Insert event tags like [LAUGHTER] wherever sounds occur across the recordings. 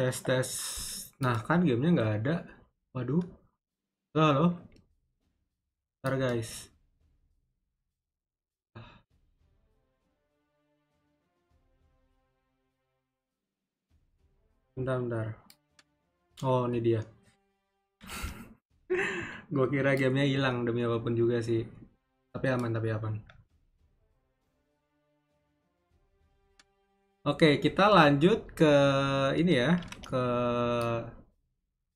tes tes nah kan gamenya nggak ada waduh halo ntar guys bentar bentar oh ini dia [LAUGHS] gue kira gamenya hilang demi apapun juga sih tapi aman tapi aman Oke, kita lanjut ke ini ya, ke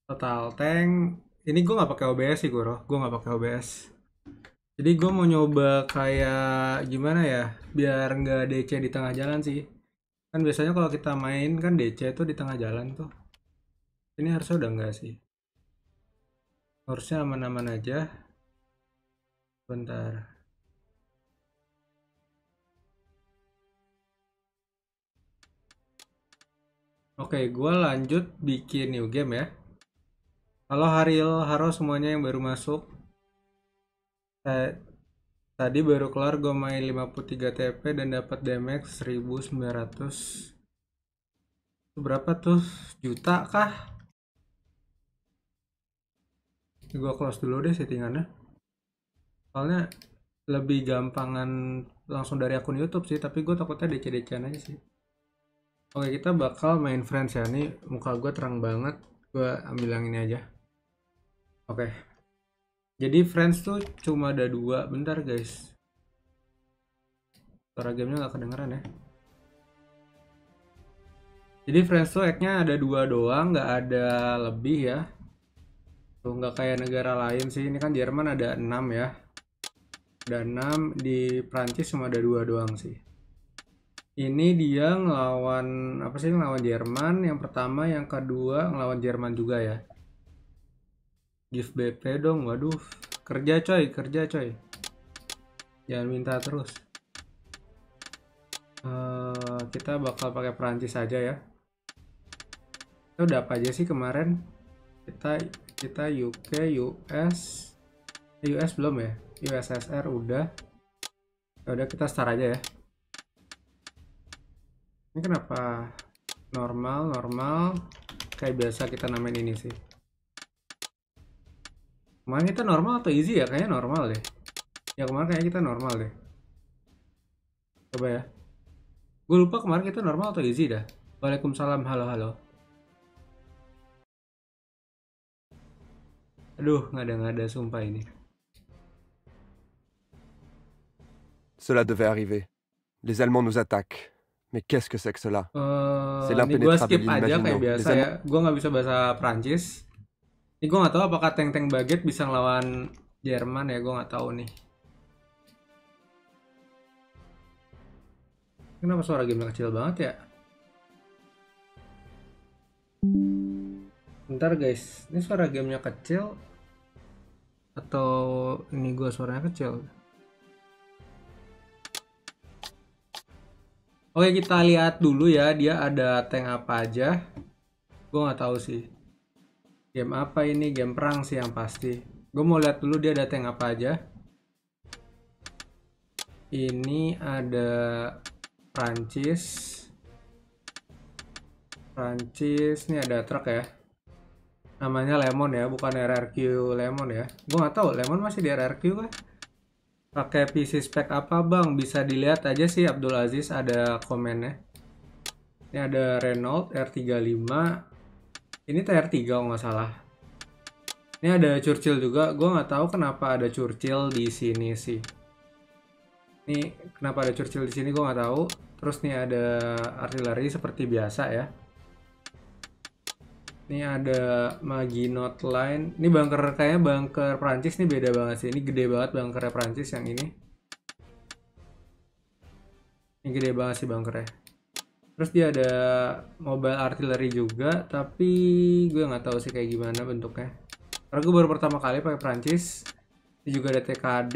total tank. Ini gue nggak pakai OBS sih, Goro. Gue nggak pakai OBS. Jadi gue mau nyoba kayak gimana ya, biar nggak DC di tengah jalan sih. Kan biasanya kalau kita main kan DC itu di tengah jalan tuh. Ini harusnya udah nggak sih. Harusnya aman-aman aja. Bentar. Oke, gue lanjut bikin new game ya. Halo Haril, halo semuanya yang baru masuk. Eh, tadi baru kelar gue main 53 TP dan dapat damage 1900. Berapa tuh? Juta kah? Gue close dulu deh settingannya. Soalnya lebih gampangan langsung dari akun YouTube sih, tapi gue takutnya DC-DC aja sih. Oke kita bakal main friends ya nih muka gue terang banget Gue ambil yang ini aja Oke Jadi friends tuh cuma ada dua Bentar guys Suara gamenya gak kedengeran ya Jadi friends tuh egg ada dua doang Gak ada lebih ya Tuh gak kayak negara lain sih Ini kan Jerman ada enam ya Ada enam Di Prancis cuma ada dua doang sih ini dia ngelawan apa sih ngelawan Jerman yang pertama yang kedua ngelawan Jerman juga ya give BP dong waduh kerja coy kerja coy jangan minta terus uh, kita bakal pakai Perancis aja ya itu udah apa aja sih kemarin kita kita UK US US belum ya USSR udah ya udah kita start aja ya ini kenapa normal normal kayak biasa kita namain ini sih kemarin kita normal atau easy ya kayaknya normal deh ya kemarin kayaknya kita normal deh coba ya gue lupa kemarin kita normal atau easy dah Waalaikumsalam halo halo aduh nggak ada nggak ada sumpah ini Cela devait arriver. Les Allemands nous attaquent. Mais qu'est-ce que c'est que cela euh, C'est l'impénétrable. Gue skip aja kayak biasa ya. Gue nggak bisa bahasa Prancis. Ini gue nggak tahu apakah Teng Teng Baget bisa ngelawan Jerman ya. Gue nggak tahu nih. Kenapa suara game kecil banget ya? Bentar guys, ini suara gamenya kecil atau ini gue suaranya kecil? Oke kita lihat dulu ya dia ada tank apa aja. Gue nggak tahu sih. Game apa ini? Game perang sih yang pasti. Gue mau lihat dulu dia ada tank apa aja. Ini ada Prancis. Prancis, ini ada truk ya. Namanya Lemon ya, bukan RRQ Lemon ya. Gue nggak tahu Lemon masih di RRQ kah? Pakai PC spek apa bang? Bisa dilihat aja sih Abdul Aziz ada komennya. Ini ada Renault R35. Ini TR3 kalau nggak salah. Ini ada Churchill juga. Gue nggak tahu kenapa ada Churchill di sini sih. Ini kenapa ada Churchill di sini gue nggak tahu. Terus nih ada artileri seperti biasa ya. Ini ada Maginot Line. Ini bunker kayaknya bunker Prancis nih beda banget sih. Ini gede banget bunker Prancis yang ini. Ini gede banget sih bunkernya. Terus dia ada mobile artillery juga, tapi gue nggak tahu sih kayak gimana bentuknya. Karena gue baru pertama kali pakai Prancis. Ini juga ada TKD,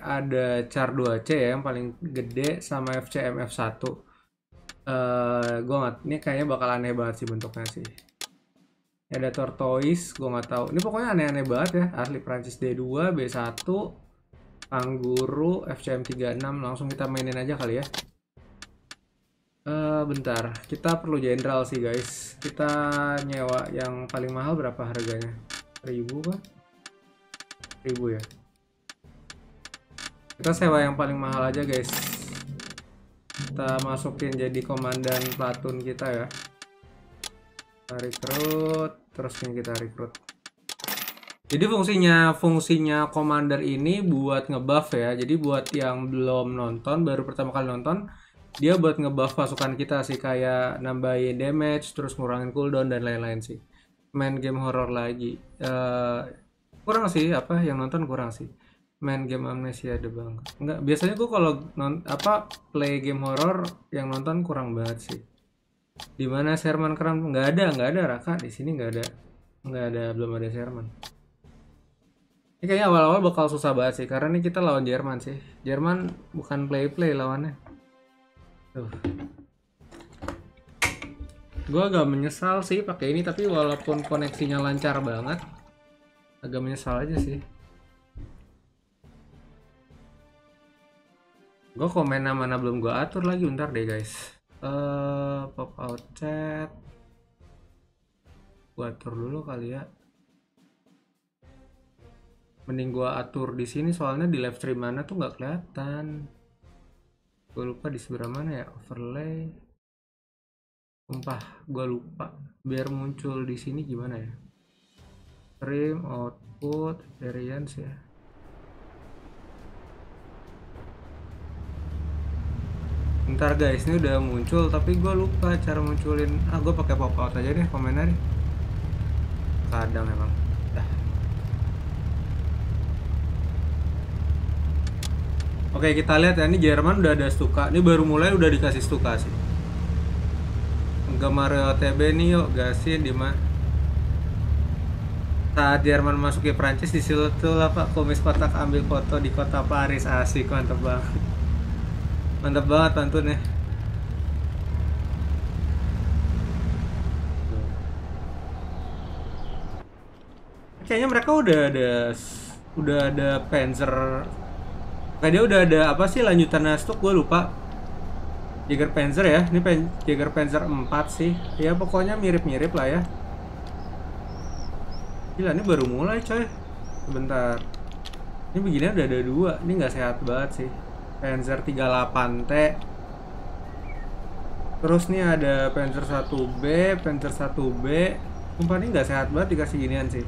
ada char 2C ya yang paling gede sama FCMF1. Uh, eh, gue nggak, ini kayaknya bakal aneh banget sih bentuknya sih ada tortoise gue nggak tahu ini pokoknya aneh-aneh banget ya asli Prancis D2 B1 kanguru, FCM 36 langsung kita mainin aja kali ya uh, bentar kita perlu jenderal sih guys kita nyewa yang paling mahal berapa harganya Ribu kah Ribu ya kita sewa yang paling mahal aja guys kita masukin jadi komandan platun kita ya kita rekrut terus ini kita rekrut jadi fungsinya fungsinya commander ini buat ngebuff ya jadi buat yang belum nonton baru pertama kali nonton dia buat ngebuff pasukan kita sih kayak nambahin damage terus ngurangin cooldown dan lain-lain sih main game horror lagi uh, kurang sih apa yang nonton kurang sih main game amnesia ada bang enggak biasanya gue kalau non apa play game horror yang nonton kurang banget sih di mana Sherman Kram nggak ada nggak ada Raka di sini nggak ada nggak ada belum ada Sherman ini kayaknya awal-awal bakal susah banget sih karena ini kita lawan Jerman sih Jerman bukan play-play lawannya tuh gue agak menyesal sih pakai ini tapi walaupun koneksinya lancar banget agak menyesal aja sih gue komen mana belum gue atur lagi bentar deh guys uh, pop out chat gua atur dulu kali ya mending gua atur di sini soalnya di live stream mana tuh nggak kelihatan gua lupa di sebelah mana ya overlay umpah gua lupa biar muncul di sini gimana ya stream output variance ya ntar guys ini udah muncul tapi gue lupa cara munculin ah gue pakai pop out aja deh komennya nih. kadang memang. dah Oke kita lihat ya ini Jerman udah ada stuka ini baru mulai udah dikasih stuka sih gemar TB nih yuk gasin di mah saat Jerman masuki Prancis di situ lah Pak komis kotak ambil foto di kota Paris asik mantep banget mantap banget pantunnya kayaknya mereka udah ada udah ada Panzer kayaknya udah ada apa sih lanjutan stok gue lupa Jager Panzer ya ini Pen Jager Panzer 4 sih ya pokoknya mirip-mirip lah ya gila ini baru mulai coy sebentar ini begini udah ada dua ini nggak sehat banget sih Panzer 38T terus nih ada Panzer 1B Panzer 1B sumpah ini nggak sehat banget dikasih ginian sih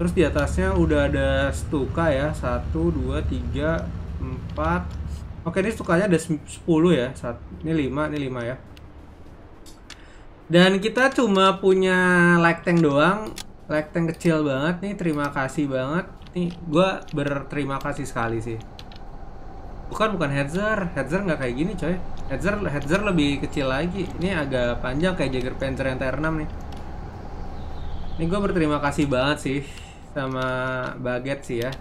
terus di atasnya udah ada Stuka ya 1, 2, 3, 4 oke ini Stukanya ada 10 ya ini 5, ini 5 ya dan kita cuma punya light tank doang light tank kecil banget nih terima kasih banget nih gue berterima kasih sekali sih bukan bukan Hedzer Hedzer nggak kayak gini coy Hedzer Hedzer lebih kecil lagi ini agak panjang kayak Jagger Panzer yang TR6 nih ini gue berterima kasih banget sih sama baget sih ya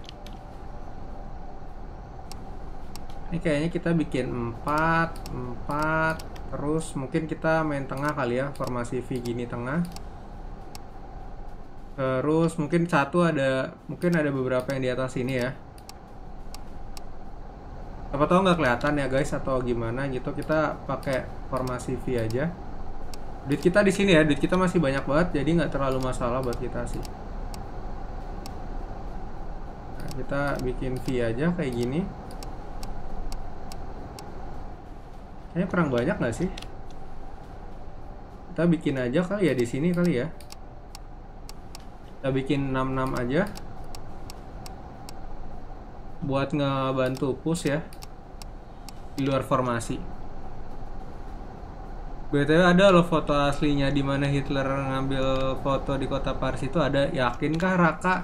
ini kayaknya kita bikin 4 4 terus mungkin kita main tengah kali ya formasi V gini tengah terus mungkin satu ada mungkin ada beberapa yang di atas ini ya apa tau nggak kelihatan ya guys atau gimana gitu kita pakai formasi V aja duit kita di sini ya duit kita masih banyak banget jadi nggak terlalu masalah buat kita sih nah, kita bikin V aja kayak gini kayaknya kurang banyak nggak sih kita bikin aja kali ya di sini kali ya kita bikin 66 aja buat ngebantu push ya di luar formasi. BTW ada loh foto aslinya di mana Hitler ngambil foto di kota Paris itu ada yakinkah Raka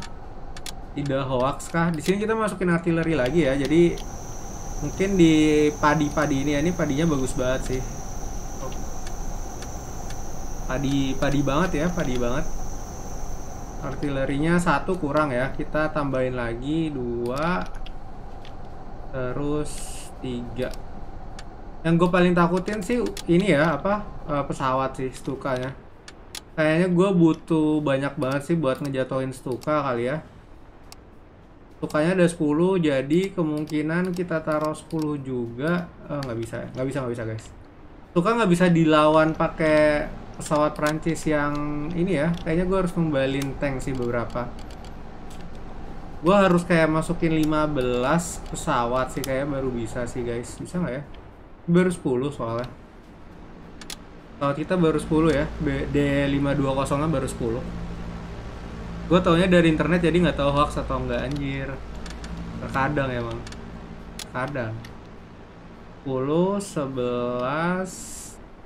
tidak hoax kah? Di sini kita masukin artileri lagi ya. Jadi mungkin di padi-padi ini ya, ini padinya bagus banget sih. Padi padi banget ya, padi banget. Artilerinya satu kurang ya. Kita tambahin lagi dua terus tiga yang gue paling takutin sih ini ya apa uh, pesawat sih stukanya kayaknya gue butuh banyak banget sih buat ngejatuhin stuka kali ya stukanya ada 10 jadi kemungkinan kita taruh 10 juga eh, nggak uh, bisa ya? nggak bisa nggak bisa guys stuka nggak bisa dilawan pakai pesawat Prancis yang ini ya kayaknya gue harus membalin tank sih beberapa gue harus kayak masukin 15 pesawat sih kayak baru bisa sih guys bisa nggak ya baru 10 soalnya kalau kita baru 10 ya BD 520 nya baru 10 gue taunya dari internet jadi nggak tahu hoax atau enggak anjir terkadang emang kadang 10 11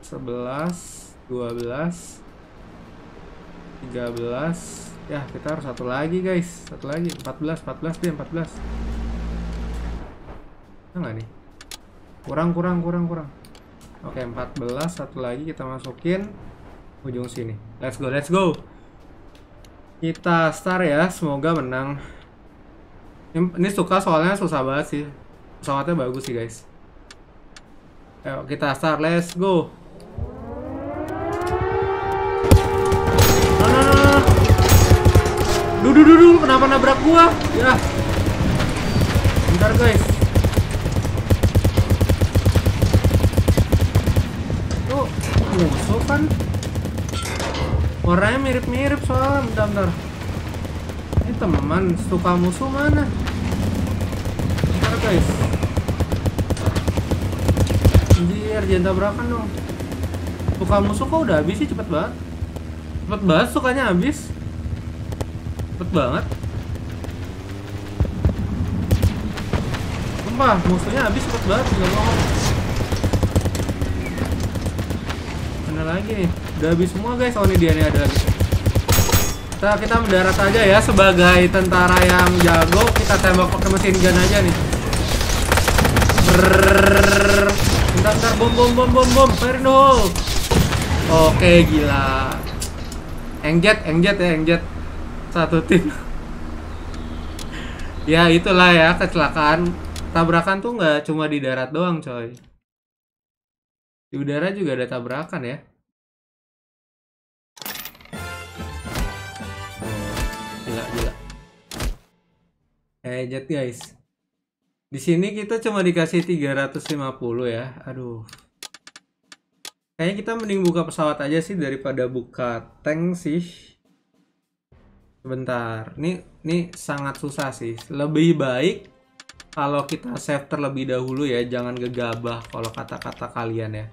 11 12 13 Ya, kita harus satu lagi guys. Satu lagi. 14, 14 deh, 14. Enggak nih? Kurang, kurang, kurang, kurang. Oke, 14. Satu lagi kita masukin ujung sini. Let's go, let's go. Kita start ya. Semoga menang. Ini suka soalnya susah banget sih. Pesawatnya bagus sih guys. Ayo, kita start. Let's go. Aduh, aduh, aduh, kenapa nabrak gua? Ya. Bentar, guys. Tuh, musuh kan? Orangnya mirip-mirip soalnya, bentar, bentar. Ini teman, suka musuh mana? Bentar, guys. Anjir, jangan tabrakan dong. Suka musuh kok udah habis sih cepet banget. Cepet banget sukanya habis. Cepet banget. Sumpah, musuhnya habis cepet banget, nggak bohong. Mana lagi nih? Udah habis semua guys, oh ini dia nih ada lagi. Kita, kita mendarat aja ya, sebagai tentara yang jago, kita tembak pakai mesin gun aja nih. Brrrr. Bentar, bentar, bom, bom, bom, bom, bom, fire Oke, gila. Engjet, engjet ya, engjet satu tim ya itulah ya kecelakaan tabrakan tuh nggak cuma di darat doang coy di udara juga ada tabrakan ya gila gila eh jet guys di sini kita cuma dikasih 350 ya aduh kayaknya kita mending buka pesawat aja sih daripada buka tank sih Bentar, ini ini sangat susah sih. Lebih baik kalau kita save terlebih dahulu ya, jangan gegabah kalau kata-kata kalian ya.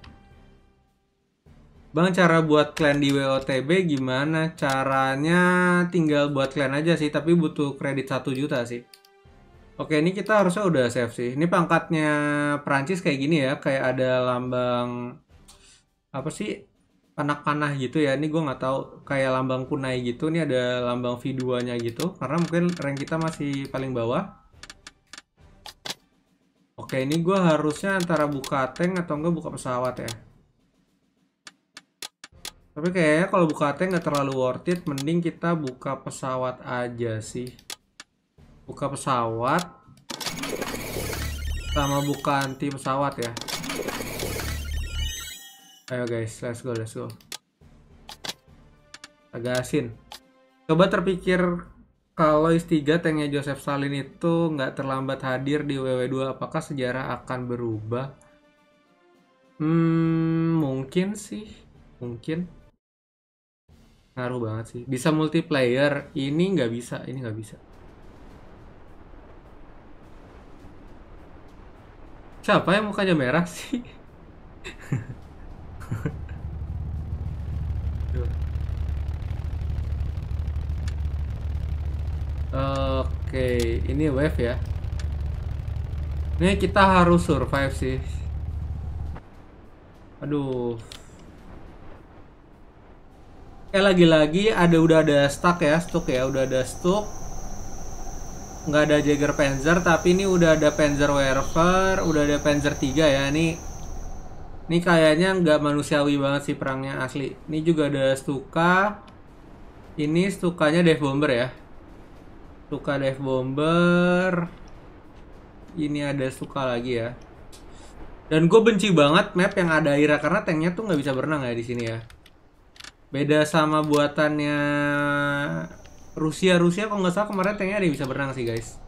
Bang, cara buat clan di WOTB gimana? Caranya tinggal buat clan aja sih, tapi butuh kredit 1 juta sih. Oke, ini kita harusnya udah save sih. Ini pangkatnya Prancis kayak gini ya, kayak ada lambang apa sih? anak panah gitu ya ini gue nggak tahu kayak lambang kunai gitu ini ada lambang V2 nya gitu karena mungkin rank kita masih paling bawah oke ini gue harusnya antara buka tank atau enggak buka pesawat ya tapi kayaknya kalau buka tank nggak terlalu worth it mending kita buka pesawat aja sih buka pesawat sama buka anti pesawat ya Ayo guys, let's go, let's go. Agak asin. Coba terpikir kalau Istiga tanknya Joseph Stalin itu nggak terlambat hadir di WW2, apakah sejarah akan berubah? Hmm, mungkin sih. Mungkin. Ngaruh banget sih. Bisa multiplayer, ini nggak bisa, ini nggak bisa. Siapa yang mukanya merah sih? [LAUGHS] Oke, ini wave ya. Ini kita harus survive sih. Aduh. Oke, eh, lagi-lagi ada udah ada stuck ya, stuck ya, udah ada stuck. Nggak ada Jagger Panzer, tapi ini udah ada Panzer Werfer, udah ada Panzer 3 ya. Ini ini kayaknya nggak manusiawi banget sih perangnya asli. Ini juga ada Stuka. Ini Stukanya Dev Bomber ya. Stuka Dev Bomber. Ini ada Stuka lagi ya. Dan gue benci banget map yang ada ira karena tanknya tuh nggak bisa berenang ya di sini ya. Beda sama buatannya Rusia Rusia kok nggak salah kemarin tanknya ada bisa berenang sih guys.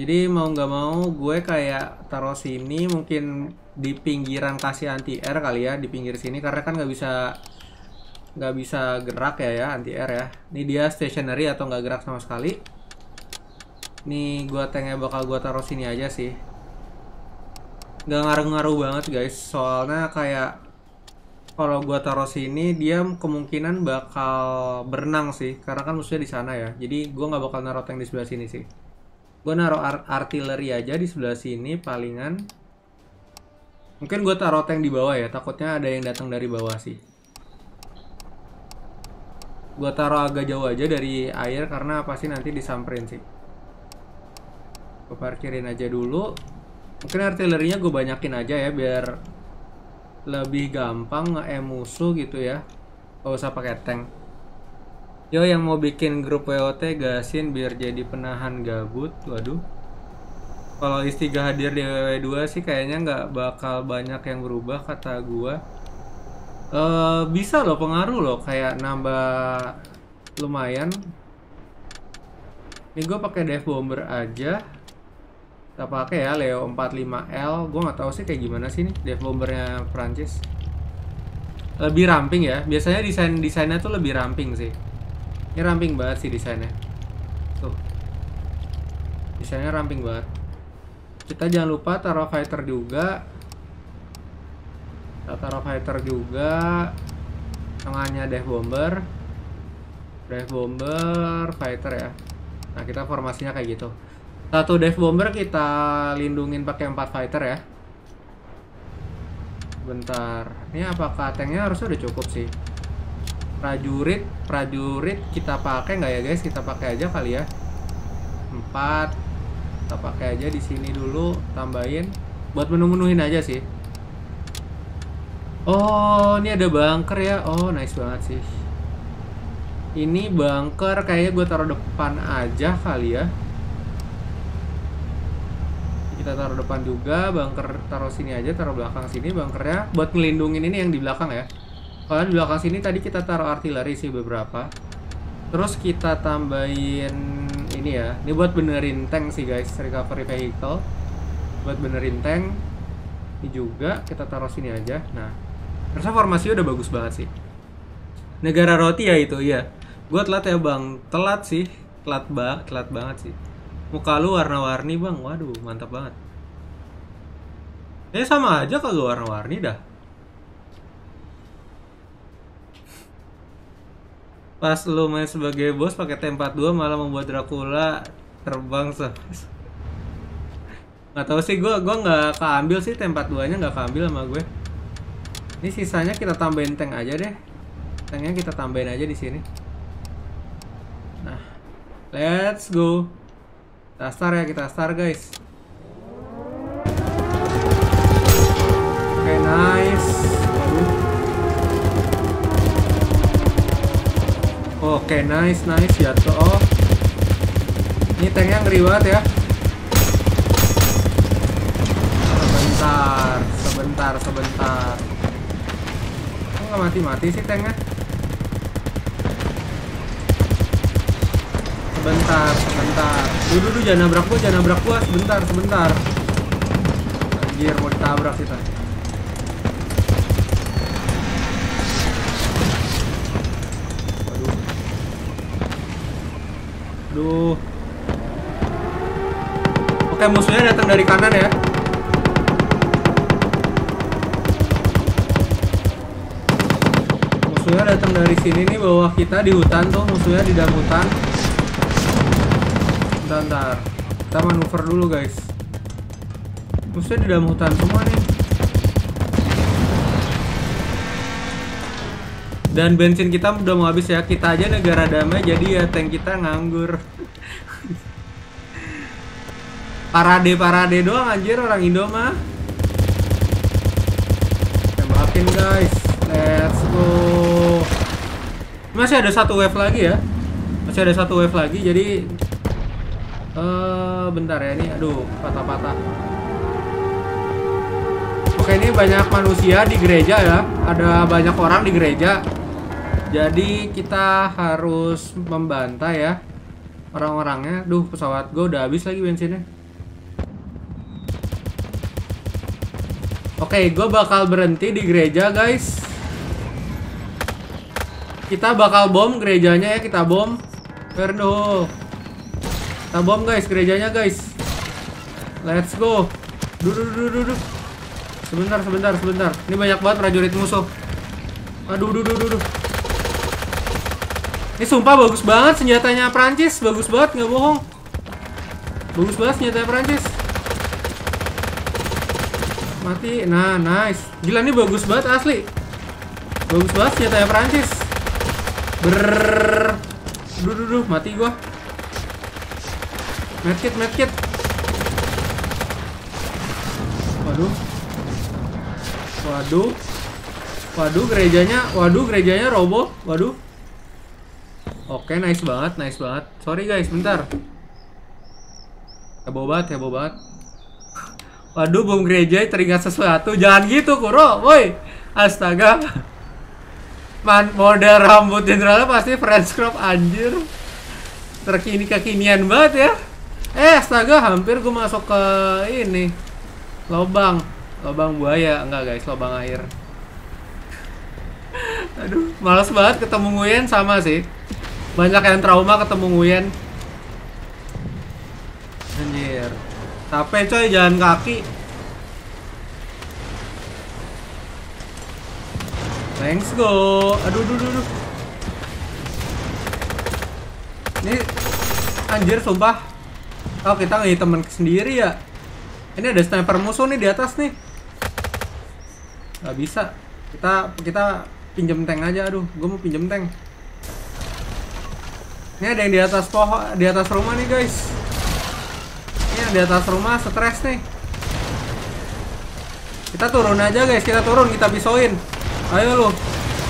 Jadi mau nggak mau gue kayak taruh sini mungkin di pinggiran kasih anti air kali ya di pinggir sini karena kan nggak bisa nggak bisa gerak ya ya anti air ya. Ini dia stationary atau nggak gerak sama sekali. Ini gue tanknya bakal gue taruh sini aja sih. Nggak ngaruh-ngaruh banget guys soalnya kayak kalau gue taruh sini dia kemungkinan bakal berenang sih karena kan musuhnya di sana ya jadi gue nggak bakal naruh tank di sebelah sini sih gue naruh ar artileri aja di sebelah sini palingan mungkin gue taruh tank di bawah ya takutnya ada yang datang dari bawah sih gue taruh agak jauh aja dari air karena apa sih nanti disamperin sih gue parkirin aja dulu mungkin artilerinya gue banyakin aja ya biar lebih gampang nge musuh gitu ya gak usah pakai tank Yo yang mau bikin grup WOT gasin biar jadi penahan gabut. Waduh. Kalau Isti gak hadir di WW2 e sih kayaknya nggak bakal banyak yang berubah kata gua. E, bisa loh pengaruh loh kayak nambah lumayan. Ini gua pakai Dev bomber aja. Kita pakai ya Leo 45L. Gua nggak tahu sih kayak gimana sih nih Dev bombernya Prancis. Lebih ramping ya. Biasanya desain desainnya tuh lebih ramping sih ini ramping banget sih desainnya. Tuh. Desainnya ramping banget. Kita jangan lupa taruh fighter juga. Kita taruh fighter juga. Tengahnya dive bomber. Dive bomber, fighter ya. Nah, kita formasinya kayak gitu. Satu dive bomber kita lindungin pakai empat fighter ya. Bentar. Ini apakah tanknya harusnya udah cukup sih? prajurit prajurit kita pakai nggak ya guys kita pakai aja kali ya empat kita pakai aja di sini dulu tambahin buat menu-menuhin aja sih oh ini ada bunker ya oh nice banget sih ini bunker kayaknya gue taruh depan aja kali ya kita taruh depan juga bunker taruh sini aja taruh belakang sini bunkernya buat ngelindungin ini yang di belakang ya Kalian di belakang sini tadi kita taruh artileri sih beberapa. Terus kita tambahin ini ya. Ini buat benerin tank sih guys, recovery vehicle. Buat benerin tank. Ini juga kita taruh sini aja. Nah, terasa formasi udah bagus banget sih. Negara roti ya itu ya. Gue telat ya bang, telat sih, telat banget, telat banget sih. Muka lu warna-warni bang, waduh mantap banget. Eh sama aja kalau warna-warni dah. Pas lu main sebagai bos pakai T42 malah membuat Dracula terbang se nggak tau sih gue gua nggak keambil sih tempat nya nggak keambil sama gue ini sisanya kita tambahin tank aja deh tanknya kita tambahin aja di sini nah let's go kita start ya kita start guys oke okay, nice Oke, okay, nice, nice. ya Oh. Ini tanknya ngeri banget ya. Sebentar, sebentar, sebentar. Kok nggak mati-mati sih tanknya? Sebentar, sebentar. Dulu dulu duh, jangan nabrak gua, jangan nabrak gua. Sebentar, sebentar. Anjir, mau ditabrak sih tanknya. Aduh. Oke, musuhnya datang dari kanan ya. Musuhnya datang dari sini nih bawah kita di hutan tuh, musuhnya di dalam hutan. Bentar, bentar. Kita manuver dulu, guys. Musuhnya di dalam hutan semua nih. dan bensin kita udah mau habis ya kita aja negara damai jadi ya tank kita nganggur Parade parade doang anjir orang Indo mah. Tembakin guys. Let's go. Masih ada satu wave lagi ya. Masih ada satu wave lagi jadi uh, bentar ya ini aduh patah-patah. Oke, ini banyak manusia di gereja ya. Ada banyak orang di gereja. Jadi kita harus membantai ya orang-orangnya. Duh, pesawat gue udah habis lagi bensinnya. Oke, gue bakal berhenti di gereja, guys. Kita bakal bom gerejanya ya, kita bom. Verno. Kita bom, guys, gerejanya, guys. Let's go. duh, duh, duh. Sebentar, sebentar, sebentar. Ini banyak banget prajurit musuh. Aduh, duh, duh, duh, duh. Ini sumpah bagus banget senjatanya Prancis, bagus banget nggak bohong. Bagus banget senjatanya Prancis mati nah nice gila ini bagus banget asli bagus banget tanya Prancis ber duh duh duh mati gua medkit medkit waduh waduh waduh gerejanya waduh gerejanya robo waduh oke nice banget nice banget sorry guys bentar heboh banget heboh banget Waduh, Bung Gereja ya, teringat sesuatu. Jangan gitu, Kuro. Woi, astaga. Man, model rambut jenderalnya pasti French crop, anjir. Terkini kekinian banget ya. Eh, astaga, hampir gue masuk ke ini. Lobang. Lobang buaya. Enggak, guys. Lobang air. Aduh, males banget ketemu Nguyen sama sih. Banyak yang trauma ketemu Nguyen. Capek coy jalan kaki. Thanks go. Aduh, aduh, aduh. Ini anjir sumpah. Oh, kita ngi temen sendiri ya. Ini ada sniper musuh nih di atas nih. Gak bisa. Kita kita pinjem tank aja. Aduh, gue mau pinjem tank. Ini ada yang di atas pohon, di atas rumah nih, guys di atas rumah stres nih. Kita turun aja guys, kita turun, kita pisoin. Ayo lu.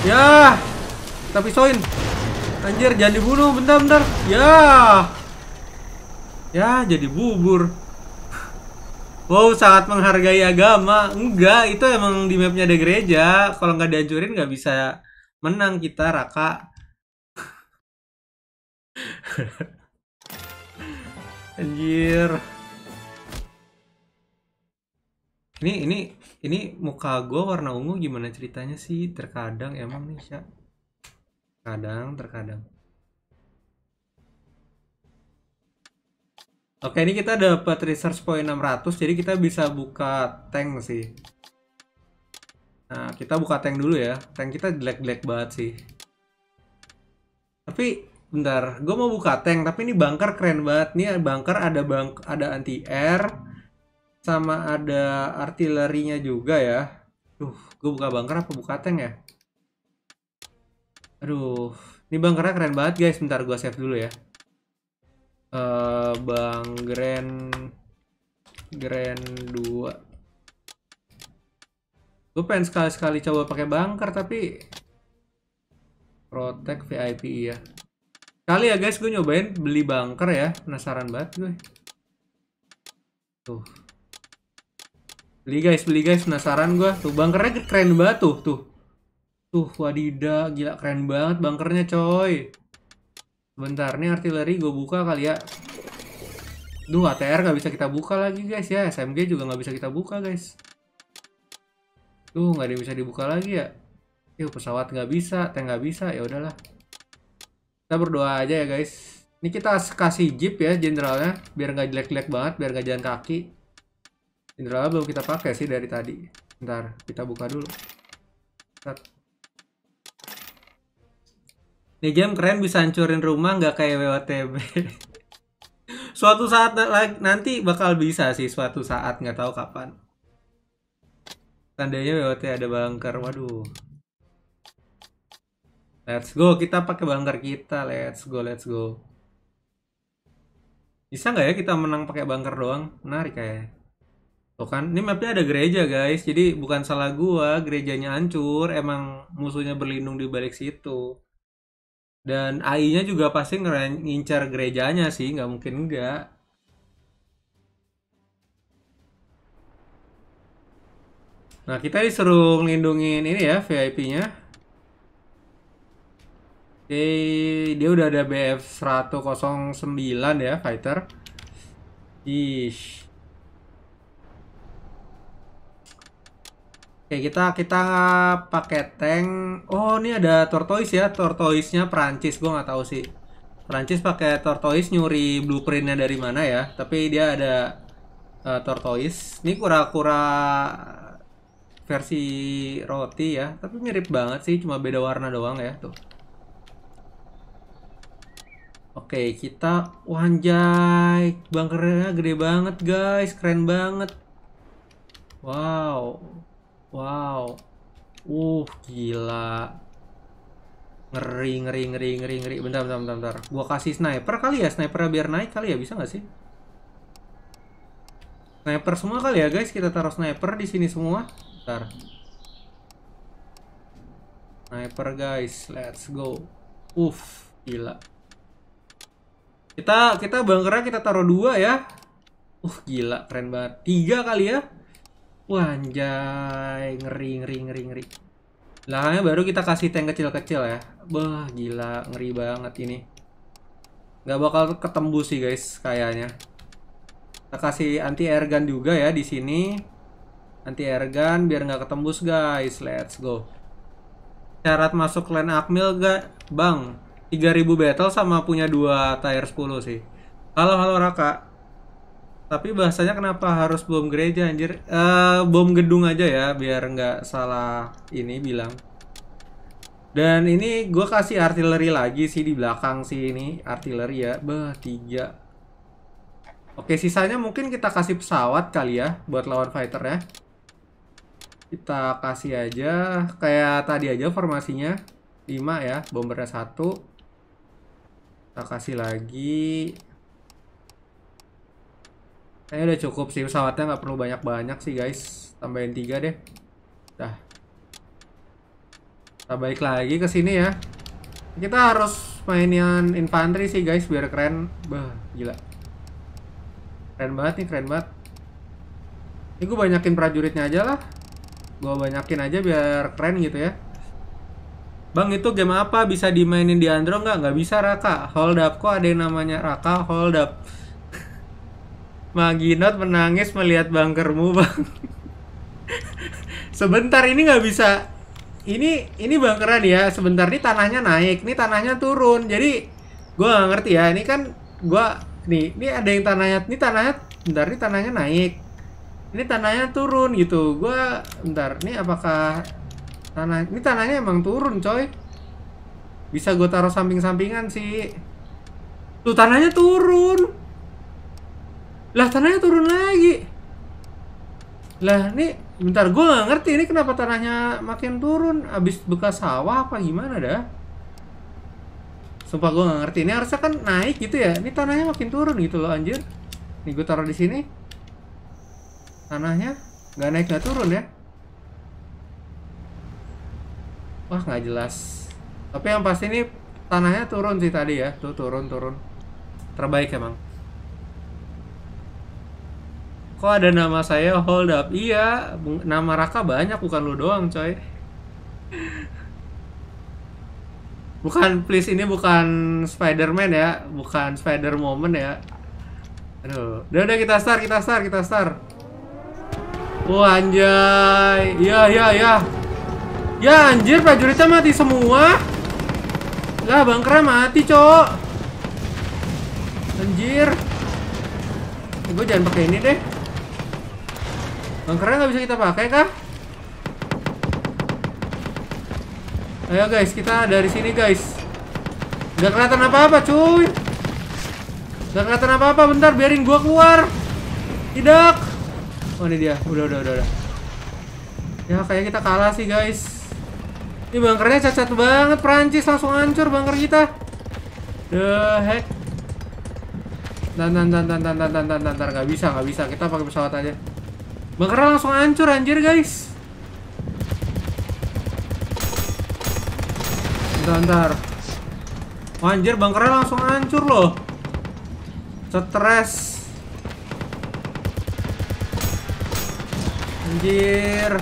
Ya. Kita pisoin. Anjir, jangan dibunuh, bentar-bentar. Ya. Ya, jadi bubur. Wow, sangat menghargai agama. Enggak, itu emang di mapnya ada gereja. Kalau nggak dihancurin nggak bisa menang kita, Raka. [LAUGHS] Anjir ini ini ini muka gue warna ungu gimana ceritanya sih terkadang emang nih sih kadang terkadang Oke ini kita dapat research point 600 jadi kita bisa buka tank sih Nah kita buka tank dulu ya tank kita black black banget sih Tapi bentar gue mau buka tank tapi ini bunker keren banget nih bunker ada bank ada anti air sama ada artilerinya juga ya. tuh, gue buka bunker apa buka tank ya? Aduh, ini bunkernya keren banget guys. Bentar gue save dulu ya. Uh, Bang Grand Grand 2. Gue pengen sekali-sekali coba pakai bunker tapi Protect VIP ya. Kali ya guys gue nyobain beli bunker ya. Penasaran banget gue. Tuh. Beli guys, beli guys, penasaran gua. Tuh bunkernya keren banget tuh, tuh. Tuh, wadidah, gila keren banget bunkernya, coy. Bentar, nih artileri gue buka kali ya. tuh ATR nggak bisa kita buka lagi guys ya. SMG juga nggak bisa kita buka guys. Tuh, nggak ada bisa dibuka lagi ya. Yuk, pesawat nggak bisa, tank nggak bisa, ya udahlah. Kita berdoa aja ya guys. Ini kita kasih jeep ya, generalnya biar nggak jelek-jelek banget, biar nggak jalan kaki. Cinderella belum kita pakai sih dari tadi. Ntar kita buka dulu. Ntar. Ini game keren bisa hancurin rumah nggak kayak WOTB. [LAUGHS] suatu saat nanti bakal bisa sih suatu saat nggak tahu kapan. Tandanya WOT ada bunker. Waduh. Let's go, kita pakai bunker kita. Let's go, let's go. Bisa nggak ya kita menang pakai bunker doang? Menarik kayak. Tuh kan, ini mapnya ada gereja guys, jadi bukan salah gua, gerejanya hancur, emang musuhnya berlindung di balik situ. Dan AI-nya juga pasti ngincar gerejanya sih, nggak mungkin enggak. Nah, kita disuruh ngelindungin ini ya, VIP-nya. Oke, dia udah ada BF 109 ya, fighter. Ish. Oke, kita kita pakai tank. Oh, ini ada tortoise ya. Tortoise-nya Perancis gue nggak tahu sih. Perancis pakai tortoise nyuri blueprintnya dari mana ya? Tapi dia ada uh, tortoise. Ini kura-kura versi roti ya, tapi mirip banget sih, cuma beda warna doang ya, tuh. Oke, kita wanjai. bangkernya gede banget, guys. Keren banget. Wow, Wow. Uh, gila. Ngeri, ngeri, ngeri, ngeri, ngeri. Bentar, bentar, bentar, bentar. Gua kasih sniper kali ya? Sniper biar naik kali ya? Bisa nggak sih? Sniper semua kali ya, guys. Kita taruh sniper di sini semua. Bentar. Sniper, guys. Let's go. Uff, gila. Kita kita bangkernya kita taruh dua ya. Uh, gila. Keren banget. Tiga kali ya. Wanjay, Ngeri, ngeri, ngeri, ngeri. Lahannya baru kita kasih tank kecil-kecil ya. wah gila. Ngeri banget ini. Nggak bakal ketembus sih, guys. Kayaknya. Kita kasih anti-air gun juga ya di sini. Anti-air gun biar nggak ketembus, guys. Let's go. Syarat masuk clan Akmil gak, Bang? 3000 battle sama punya dua tier 10 sih. Halo, halo Raka. Tapi bahasanya kenapa harus bom gereja anjir? Uh, bom gedung aja ya biar nggak salah ini bilang. Dan ini gue kasih artileri lagi sih di belakang sih ini artileri ya. Bah, tiga. Oke, sisanya mungkin kita kasih pesawat kali ya buat lawan fighter ya. Kita kasih aja kayak tadi aja formasinya. 5 ya, bombernya satu. Kita kasih lagi Kayaknya udah cukup sih pesawatnya nggak perlu banyak-banyak sih guys. Tambahin tiga deh. Dah. Kita balik lagi ke sini ya. Kita harus mainin infanteri sih guys biar keren. Bah, gila. Keren banget nih, keren banget. Ini gue banyakin prajuritnya aja lah. Gue banyakin aja biar keren gitu ya. Bang itu game apa bisa dimainin di Android nggak? Nggak bisa Raka. Hold up kok ada yang namanya Raka Hold up. Maginot menangis melihat bangkermu, bang. Sebentar ini nggak bisa. Ini ini bangkeran ya. Sebentar ini tanahnya naik, ini tanahnya turun. Jadi gue nggak ngerti ya. Ini kan gue nih ini ada yang tanahnya ini tanahnya bentar ini tanahnya naik ini tanahnya turun gitu gue bentar ini apakah tanah ini tanahnya emang turun coy bisa gue taruh samping-sampingan sih tuh tanahnya turun lah tanahnya turun lagi. Lah ini bentar gue nggak ngerti ini kenapa tanahnya makin turun abis bekas sawah apa gimana dah. Sumpah gue nggak ngerti ini harusnya kan naik gitu ya. Ini tanahnya makin turun gitu loh anjir. Nih gue taruh di sini. Tanahnya nggak naik nggak turun ya. Wah nggak jelas. Tapi yang pasti ini tanahnya turun sih tadi ya. Tuh turun turun. Terbaik emang kok ada nama saya hold up iya nama Raka banyak bukan lu doang coy bukan please ini bukan Spiderman ya bukan Spider moment ya aduh udah udah kita start kita start kita start wah anjay ya ya ya ya anjir prajuritnya mati semua lah bangkra mati cok anjir eh, gue jangan pakai ini deh Bunkernya nggak bisa kita pakai kah? Ayo guys, kita dari sini guys. Gak kelihatan apa-apa cuy. Gak kelihatan apa-apa, bentar biarin gua keluar. Tidak. Oh ini dia, udah udah udah. udah. Ya kayak kita kalah sih guys. Ini bangkernya cacat banget, Prancis langsung hancur bangker kita. The heck. Dan dan dan dan dan dan dan dan dan nggak bisa nggak bisa kita pakai pesawat aja. Bakarnya langsung hancur anjir guys. Bentar, bentar. Oh, anjir bangkernya langsung hancur loh. Stres. Anjir.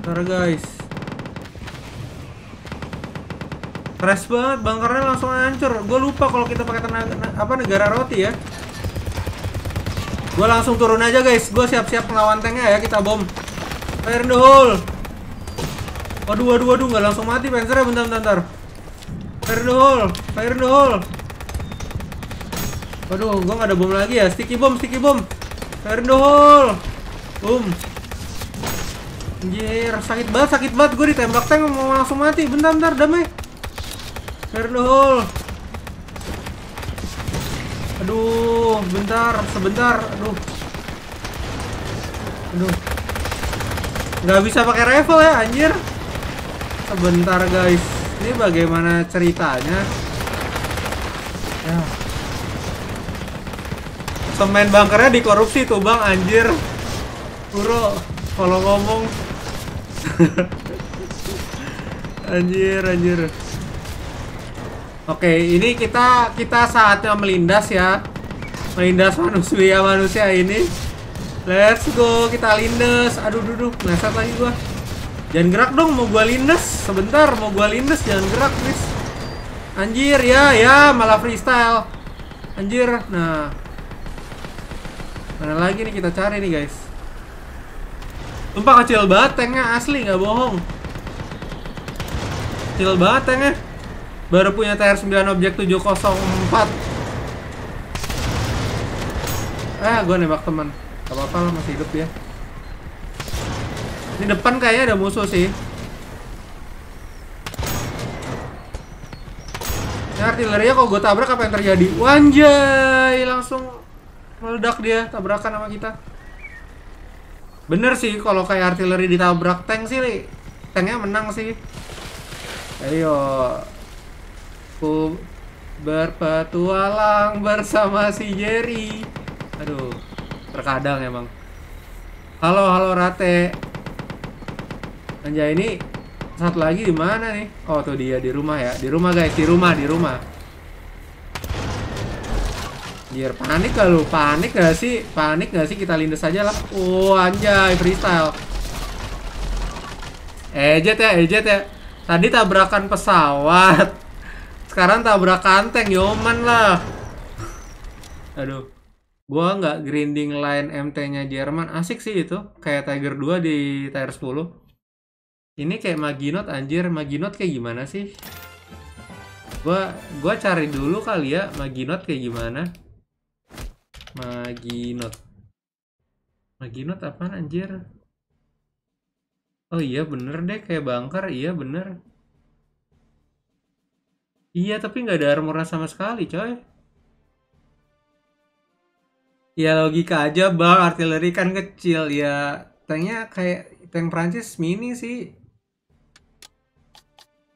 Bentar guys. Keras banget, bangkernya langsung hancur. Gue lupa kalau kita pakai tenaga apa negara roti ya. Gue langsung turun aja guys. Gue siap-siap melawan tanknya ya kita bom. Fire in the hole. Waduh, waduh, waduh, nggak langsung mati ya bentar, bentar, bentar. Fire in the hole, fire in the hole. Waduh, gue nggak ada bom lagi ya. Sticky bom, sticky bom. Fire in the hole. Boom. Anjir, sakit banget, sakit banget gue ditembak tank mau langsung mati. Bentar, bentar, damai. Clear Aduh, bentar, sebentar. Aduh. Aduh. Gak bisa pakai rifle ya, anjir. Sebentar, guys. Ini bagaimana ceritanya? Ya. Semen bangkernya dikorupsi tuh, Bang, anjir. Bro, kalau ngomong. [LAUGHS] anjir, anjir. Oke, ini kita kita saatnya melindas ya. Melindas manusia-manusia [LAUGHS] ini. Let's go, kita lindas. Aduh, duduk, ngesat lagi gua. Jangan gerak dong, mau gua lindas. Sebentar, mau gua lindas, jangan gerak, please. Anjir, ya, ya, malah freestyle. Anjir, nah. Mana lagi nih kita cari nih, guys. Tumpah kecil banget tanknya, asli, nggak bohong. Kecil banget tanknya. Baru punya TR9 objek 704 eh gue nembak teman. Gak apa-apa lah, masih hidup ya ini depan kayaknya ada musuh sih Ini artilerinya kalau gue tabrak apa yang terjadi? Wanjay, langsung meledak dia, tabrakan sama kita Bener sih, kalau kayak artileri ditabrak tank sih, tanknya menang sih Ayo Ku berpetualang bersama si Jerry. Aduh, terkadang emang. Halo, halo Rate. Anjay ini satu lagi di mana nih? Oh, tuh dia di rumah ya. Di rumah guys, di rumah, di rumah. Anjir, panik gak lu? Panik gak sih? Panik gak sih? Kita lindes aja lah. Oh, anjay, freestyle. Ejet ya, ejet ya. Tadi tabrakan pesawat sekarang tabrak kanteng yoman lah aduh gua nggak grinding line MT-nya Jerman asik sih itu kayak Tiger 2 di Tier 10 ini kayak Maginot anjir Maginot kayak gimana sih gua gua cari dulu kali ya Maginot kayak gimana Maginot Maginot apa anjir Oh iya bener deh kayak bangker iya bener Iya, tapi nggak ada armornya sama sekali, coy. Ya logika aja bang, artileri kan kecil ya. Tanknya kayak tank Prancis mini sih.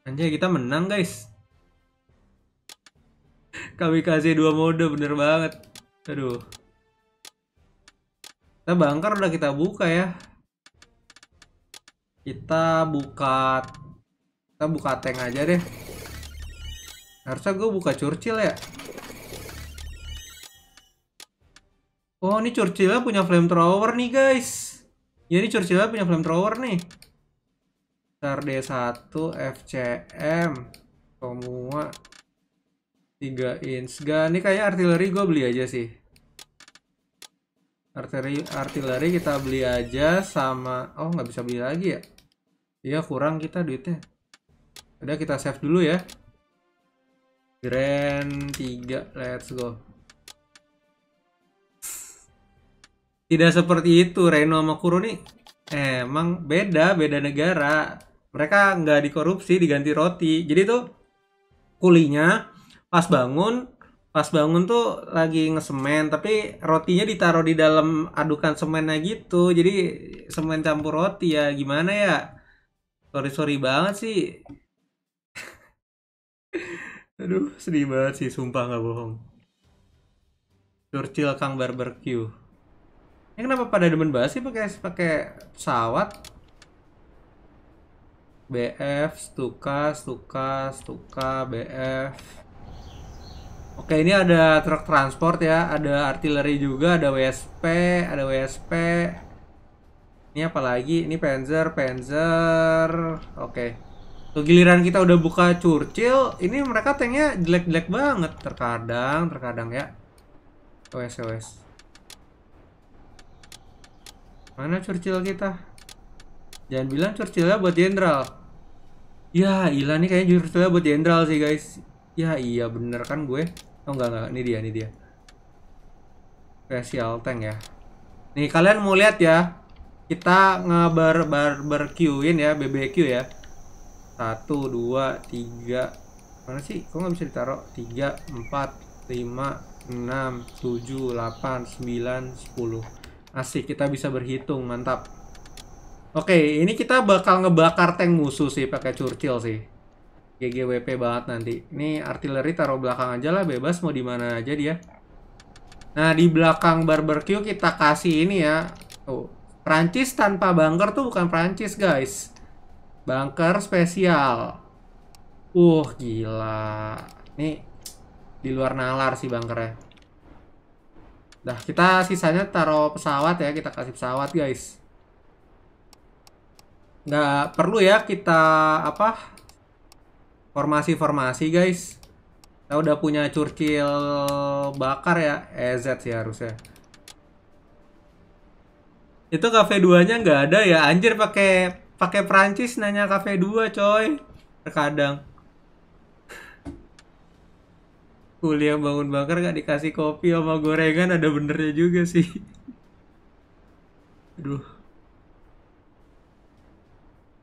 Anjay, kita menang guys. [LAUGHS] kasih dua mode bener banget. Aduh. Kita bangkar udah kita buka ya. Kita buka kita buka tank aja deh. Harusnya gue buka curcil ya. Oh, ini curcilnya punya flamethrower nih, guys. Ya, ini curcilnya punya flamethrower nih. Star D1 FCM semua 3 inch Gak, Ini kayak artileri gue beli aja sih. Artileri artileri kita beli aja sama oh nggak bisa beli lagi ya. Iya kurang kita duitnya. Udah kita save dulu ya. Grand 3, let's go. Tidak seperti itu, Reno sama Kuro nih emang beda, beda negara. Mereka nggak dikorupsi, diganti roti. Jadi tuh kulinya pas bangun, pas bangun tuh lagi ngesemen, tapi rotinya ditaruh di dalam adukan semennya gitu. Jadi semen campur roti ya, gimana ya? Sorry-sorry banget sih. Aduh, sedih banget sih, sumpah nggak bohong. Churchill Kang Barbecue. Ini ya, kenapa pada demen banget sih pakai pakai pesawat? BF, Stuka, Stuka, Stuka, BF. Oke, ini ada truk transport ya, ada artileri juga, ada WSP, ada WSP. Ini apalagi Ini Panzer, Panzer. Oke. Giliran kita udah buka Churchill, ini mereka tanknya jelek-jelek banget terkadang, terkadang ya. OS OS. Mana Churchill kita? Jangan bilang Churchillnya buat jenderal. Ya, ilah nih kayaknya Churchillnya buat jenderal sih guys. Ya iya bener kan gue. Oh enggak enggak, ini dia ini dia. Special tank ya. Nih kalian mau lihat ya. Kita ngebar bar ya BBQ ya 1, 2, 3 Mana sih? Kok nggak bisa ditaruh? 3, 4, 5, 6, 7, 8, 9, 10 Asik, kita bisa berhitung, mantap Oke, ini kita bakal ngebakar tank musuh sih pakai Churchill sih GGWP banget nanti Ini artileri taruh belakang aja lah, bebas mau dimana aja dia Nah, di belakang Barber Q kita kasih ini ya Tuh oh, Perancis tanpa bunker tuh bukan Perancis guys Bunker spesial. Uh, gila. Ini di luar nalar sih bunkernya. Nah kita sisanya taruh pesawat ya. Kita kasih pesawat, guys. Nggak perlu ya kita, apa, formasi-formasi, guys. Kita udah punya curcil bakar ya. EZ sih harusnya. Itu cafe 2-nya nggak ada ya. Anjir, pakai pakai Prancis nanya kafe 2 coy terkadang kuliah bangun bakar gak dikasih kopi sama gorengan ada benernya juga sih aduh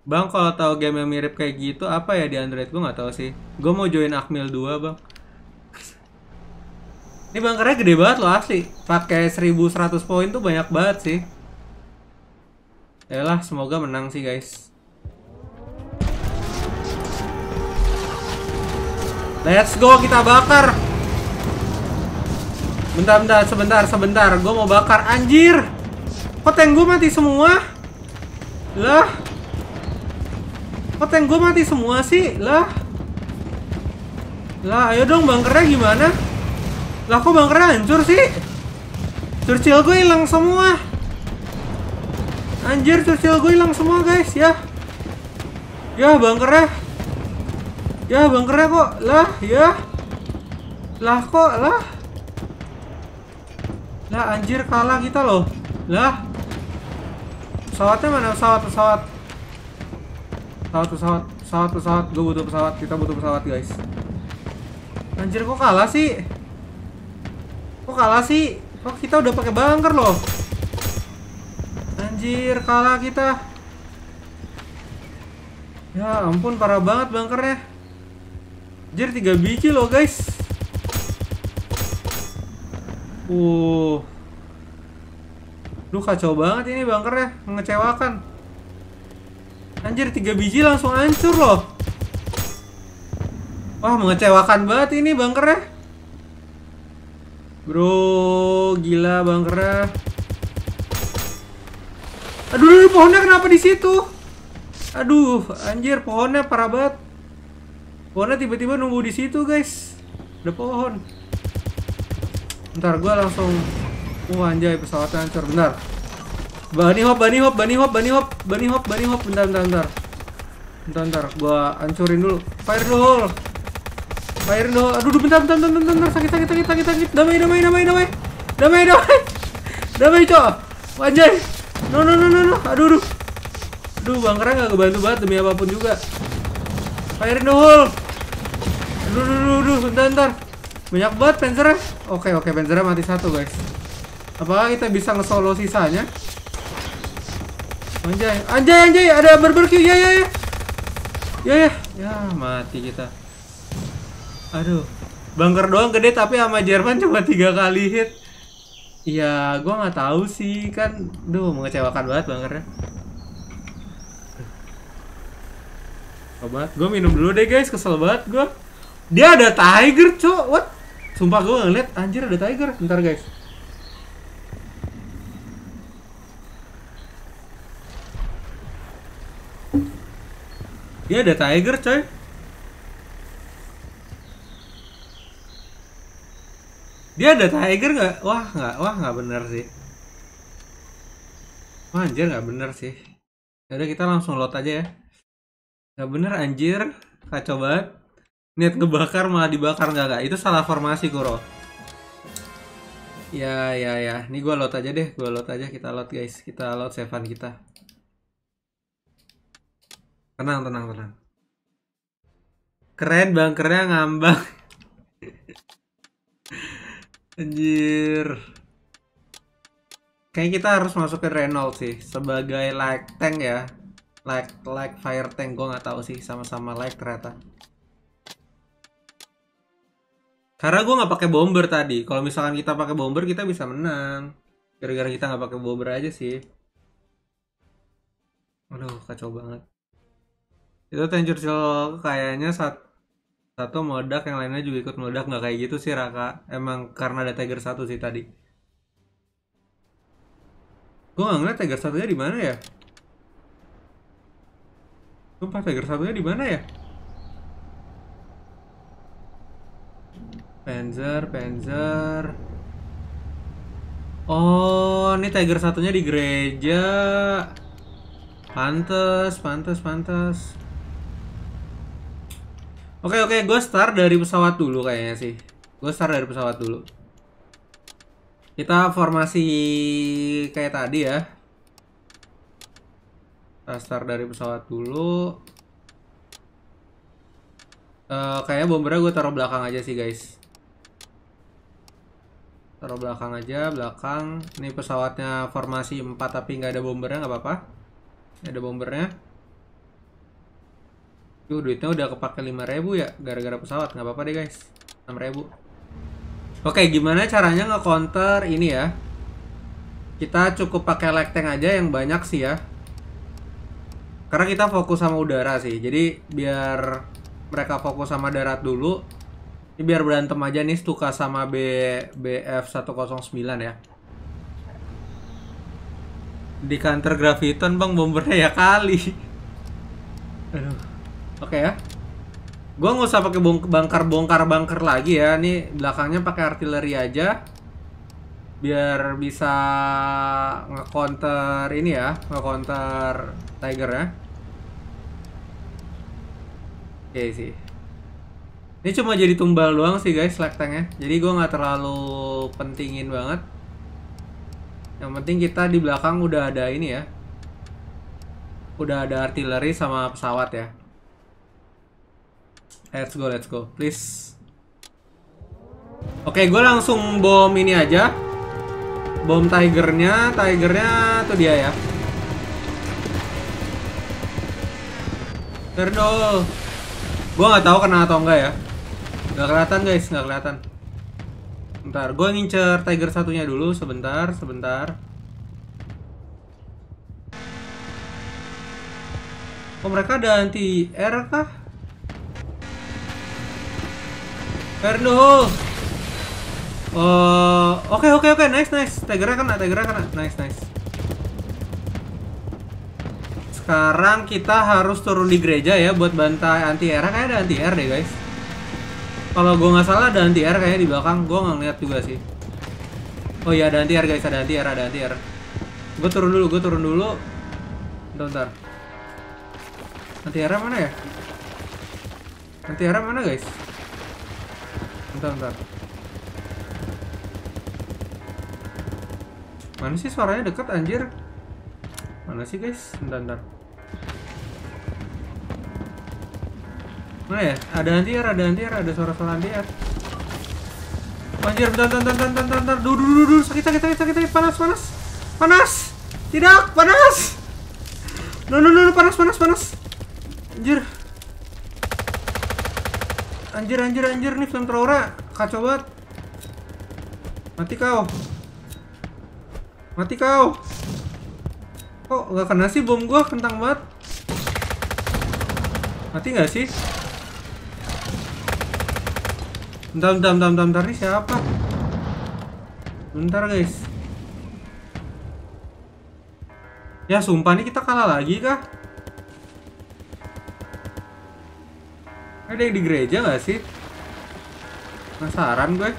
Bang, kalau tahu game yang mirip kayak gitu apa ya di Android? Gue nggak tahu sih. Gue mau join Akmil 2, Bang. Ini bangkernya gede banget loh asli. Pakai 1100 poin tuh banyak banget sih. Yalah, semoga menang sih guys. Let's go, kita bakar. Bentar, bentar, sebentar, sebentar. Gue mau bakar. Anjir. tank gue mati semua. Lah. tank gue mati semua sih. Lah. Lah, ayo dong bangkernya gimana? Lah, kok bangkernya hancur sih? Curcil gue hilang semua. Anjir, sosial gue hilang semua, guys, ya. Ya, bangker Ya, ya bangkernya kok. Lah, ya. Lah kok, lah. Lah, anjir kalah kita loh. Lah. Pesawatnya mana? Pesawat, pesawat. Pesawat, pesawat. Pesawat, pesawat. Gue butuh pesawat. Kita butuh pesawat, guys. Anjir, kok kalah sih? Kok kalah sih? Kok kita udah pakai bunker loh? Anjir, kalah kita. Ya ampun, parah banget bunkernya. Anjir, 3 biji loh, guys. Uh. lu kacau banget ini bunkernya. Mengecewakan. Anjir, 3 biji langsung hancur loh. Wah, mengecewakan banget ini bunkernya. Bro, gila bunkernya. Aduh, pohonnya kenapa di situ? Aduh, anjir pohonnya parah banget. Pohonnya tiba-tiba nunggu di situ, guys. Ada pohon. Ntar gua langsung Wah, uh, anjay pesawatnya hancur. benar. Bani hop, bani hop, bani hop, bani hop, bani hop, bani hop. Bentar, bentar, bentar. Bentar, bentar. Gua hancurin dulu. Fire hole Fire hole Aduh, bentar, bentar, bentar, bentar, bentar. Sakit, sakit, sakit, sakit, sakit. Damai, damai, damai, damai. Damai, damai. Damai, cok. Anjay. No no no no no. Aduh aduh. Aduh Bang Kera gak bantu banget demi apapun juga. Fire in the hole. Aduh aduh aduh, aduh. bentar bentar. Banyak banget Panzernya. Oke oke Panzernya mati satu guys. Apakah kita bisa ngesolo sisanya? Anjay, anjay, anjay, ada barbecue, ya, ya, ya, ya, ya, ya, mati kita. Aduh, bunker doang gede tapi sama Jerman cuma tiga kali hit. Iya, gua nggak tahu sih kan, duh mengecewakan banget bangernya. Obat, gue minum dulu deh guys, kesel banget gue. Dia ada tiger, cok, what? Sumpah gue ngeliat, anjir ada tiger, bentar guys. Dia ada tiger, coy. dia ada Tiger nggak wah nggak wah nggak bener sih wah anjir nggak bener sih jadi ya kita langsung lot aja ya nggak bener anjir kacau banget niat ngebakar malah dibakar nggak nggak itu salah formasi kuro ya ya ya ini gue lot aja deh gue lot aja kita lot guys kita lot seven kita tenang tenang tenang keren bang kerennya ngambang Anjir. Kayaknya kita harus masukin Reynolds sih sebagai like tank ya. Like like fire tank gue nggak tahu sih sama-sama like ternyata. Karena gue nggak pakai bomber tadi. Kalau misalkan kita pakai bomber kita bisa menang. Gara-gara kita nggak pakai bomber aja sih. Aduh kacau banget. Itu tank Churchill kayaknya satu satu meledak yang lainnya juga ikut meledak nggak kayak gitu sih Raka emang karena ada Tiger satu sih tadi gue nggak ngeliat Tiger satunya di mana ya Sumpah Tiger satunya di mana ya Panzer, Panzer. Oh, ini Tiger satunya di gereja. Pantes, pantes, pantes. Oke oke, gue start dari pesawat dulu kayaknya sih. Gue start dari pesawat dulu. Kita formasi kayak tadi ya. Kita start dari pesawat dulu. Uh, kayaknya bombernya gue taruh belakang aja sih guys. Taruh belakang aja, belakang. Ini pesawatnya formasi 4 tapi nggak ada bombernya nggak apa-apa. Ada bombernya. Duh, duitnya udah kepake 5000 ya gara-gara pesawat. nggak apa-apa deh, guys. 6000. Oke, gimana caranya nge-counter ini ya? Kita cukup pakai leg aja yang banyak sih ya. Karena kita fokus sama udara sih. Jadi biar mereka fokus sama darat dulu. Ini biar berantem aja nih Stuka sama B BF 109 ya. Di counter graviton Bang bombernya ya kali. [LAUGHS] Aduh. Oke ya. Gua nggak usah pakai bongkar-bongkar bongkar lagi ya. Ini belakangnya pakai artileri aja. Biar bisa nge ini ya, nge Tiger ya. Oke okay, sih. Ini cuma jadi tumbal doang sih guys, lag ya. Jadi gua nggak terlalu pentingin banget. Yang penting kita di belakang udah ada ini ya. Udah ada artileri sama pesawat ya. Let's go, let's go. Please. Oke, gue langsung bom ini aja. Bom tigernya, tigernya tuh dia ya. Terdol. Gue nggak tahu kena atau enggak ya. Gak kelihatan guys, nggak kelihatan. Bentar, gue ngincer tiger satunya dulu sebentar, sebentar. Oh mereka ada anti air kah? Fernduhu. Oh, oke okay, oke okay, oke, okay. nice nice. Tegra kena, Tegra kena. Nice nice. Sekarang kita harus turun di gereja ya buat bantai anti air. Kayaknya ada anti air deh, guys. Kalau gue nggak salah ada anti air kayaknya di belakang. Gue nggak ngeliat juga sih. Oh iya ada anti air guys, ada anti air, ada anti air. Gue turun dulu, gue turun dulu. Bentar, bentar. Anti air mana ya? Anti air mana guys? Bentar, bentar. Mana sih suaranya dekat anjir? Mana sih guys? Bentar, bentar. Mana ya? Ada ya, ada ya, ada suara-suara anjir. Anjir, bentar, bentar, bentar, bentar, bentar. Duh, duh, duh, duh, sakit, sakit, sakit, sakit, sakit. Panas, panas. Panas! Tidak, panas! No, no, no, no panas, panas, panas. Anjir. Anjir anjir anjir nih flamethrower kacau banget. Mati kau. Mati kau. Kok gak kena sih bom gua kentang banget. Mati gak sih? Bentar, bentar, bentar, bentar, bentar, nih siapa? Bentar guys Ya sumpah nih kita kalah lagi kah? Ada yang di gereja gak sih? Penasaran gue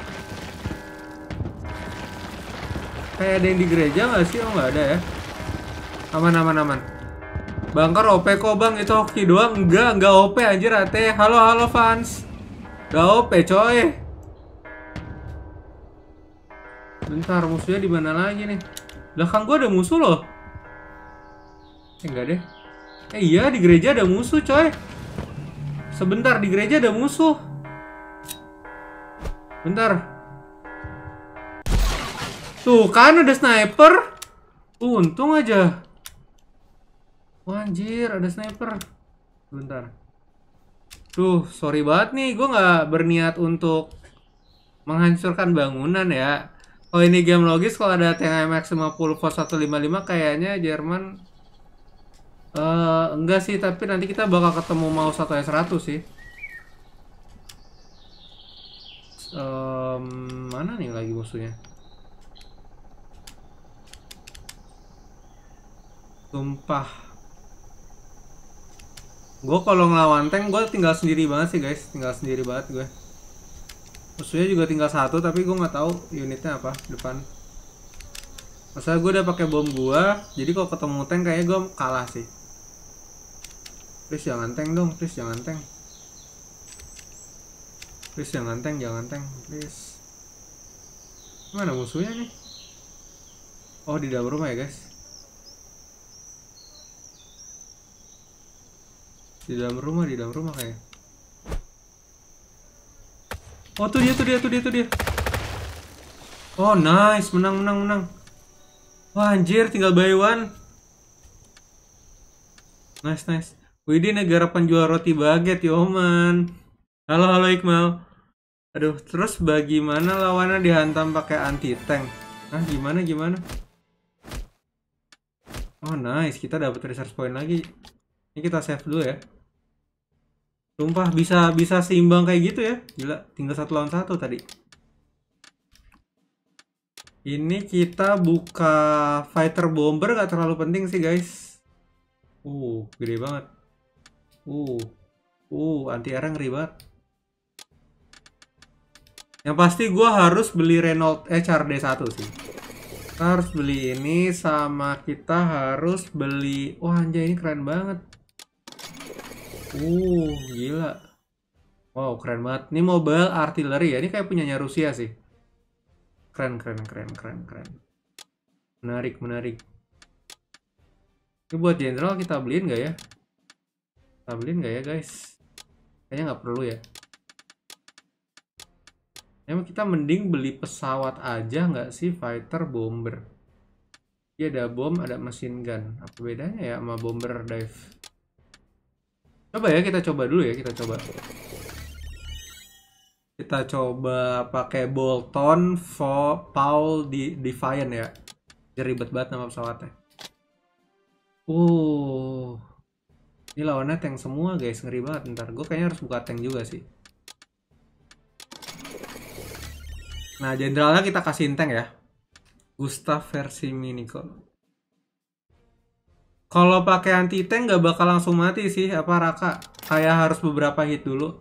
Kayak ada yang di gereja gak sih? Oh gak ada ya Aman aman aman Bangkar OP kok bang itu hoki doang Enggak enggak OP anjir ate Halo halo fans Gak OP coy Bentar musuhnya di mana lagi nih Belakang gue ada musuh loh Eh enggak deh Eh iya di gereja ada musuh coy Sebentar di gereja ada musuh. Bentar. Tuh kan ada sniper. Untung aja. Anjir, ada sniper. Bentar. Tuh, sorry banget nih, gue nggak berniat untuk menghancurkan bangunan ya. oh ini game logis, kalau ada tmx MX 50 Pos 155 kayaknya Jerman Uh, enggak sih, tapi nanti kita bakal ketemu mau satu S100 sih. Um, mana nih lagi musuhnya? Tumpah. Gue kalau ngelawan tank, gue tinggal sendiri banget sih guys. Tinggal sendiri banget gue. Musuhnya juga tinggal satu, tapi gue nggak tahu unitnya apa depan. Masalah gue udah pakai bom gue, jadi kalau ketemu tank kayaknya gue kalah sih please jangan tank dong please jangan tank please jangan tank jangan tank please mana musuhnya nih oh di dalam rumah ya guys di dalam rumah di dalam rumah kayak oh tuh dia tuh dia tuh dia tuh dia oh nice menang menang menang wah anjir tinggal bayuan. nice nice Widih negara penjual roti baget Yoman. Ya, halo halo Iqmal. Aduh, terus bagaimana lawannya dihantam pakai anti tank? Nah, gimana gimana? Oh nice, kita dapat research point lagi. Ini kita save dulu ya. Sumpah bisa bisa seimbang kayak gitu ya. Gila, tinggal satu lawan satu tadi. Ini kita buka fighter bomber gak terlalu penting sih guys. Uh, gede banget. Uh. Uh, anti air ngeri banget. Yang pasti gue harus beli Renault eh Char D 1 sih. Kita harus beli ini sama kita harus beli. Wah anjay ini keren banget. Uh, gila. Wow, keren banget. Ini mobile artillery ya. Ini kayak punyanya Rusia sih. Keren, keren, keren, keren, keren. Menarik, menarik. Ini buat jenderal kita beliin nggak ya? stabilin nggak ya guys kayaknya nggak perlu ya emang kita mending beli pesawat aja nggak sih fighter bomber dia ada bom ada mesin gun apa bedanya ya sama bomber dive coba ya kita coba dulu ya kita coba kita coba pakai Bolton for Paul di Defiant ya jadi ribet banget nama pesawatnya uh ini lawannya tank semua guys, ngeri banget ntar. Gue kayaknya harus buka tank juga sih. Nah, jenderalnya kita kasih tank ya. Gustav versi Minicol. Kalau pakai anti tank nggak bakal langsung mati sih, apa Raka? Kayak harus beberapa hit dulu.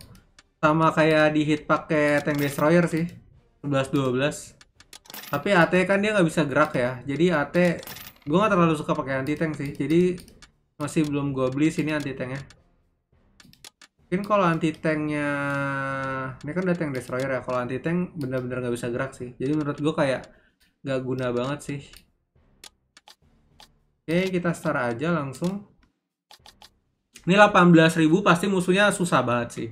Sama kayak di hit pakai tank destroyer sih. 11 12. Tapi AT kan dia nggak bisa gerak ya. Jadi AT gue nggak terlalu suka pakai anti tank sih. Jadi masih belum gue beli sini anti tanknya mungkin kalau anti tanknya ini kan udah tank destroyer ya kalau anti tank bener-bener nggak bisa gerak sih jadi menurut gue kayak nggak guna banget sih oke kita start aja langsung ini 18.000 pasti musuhnya susah banget sih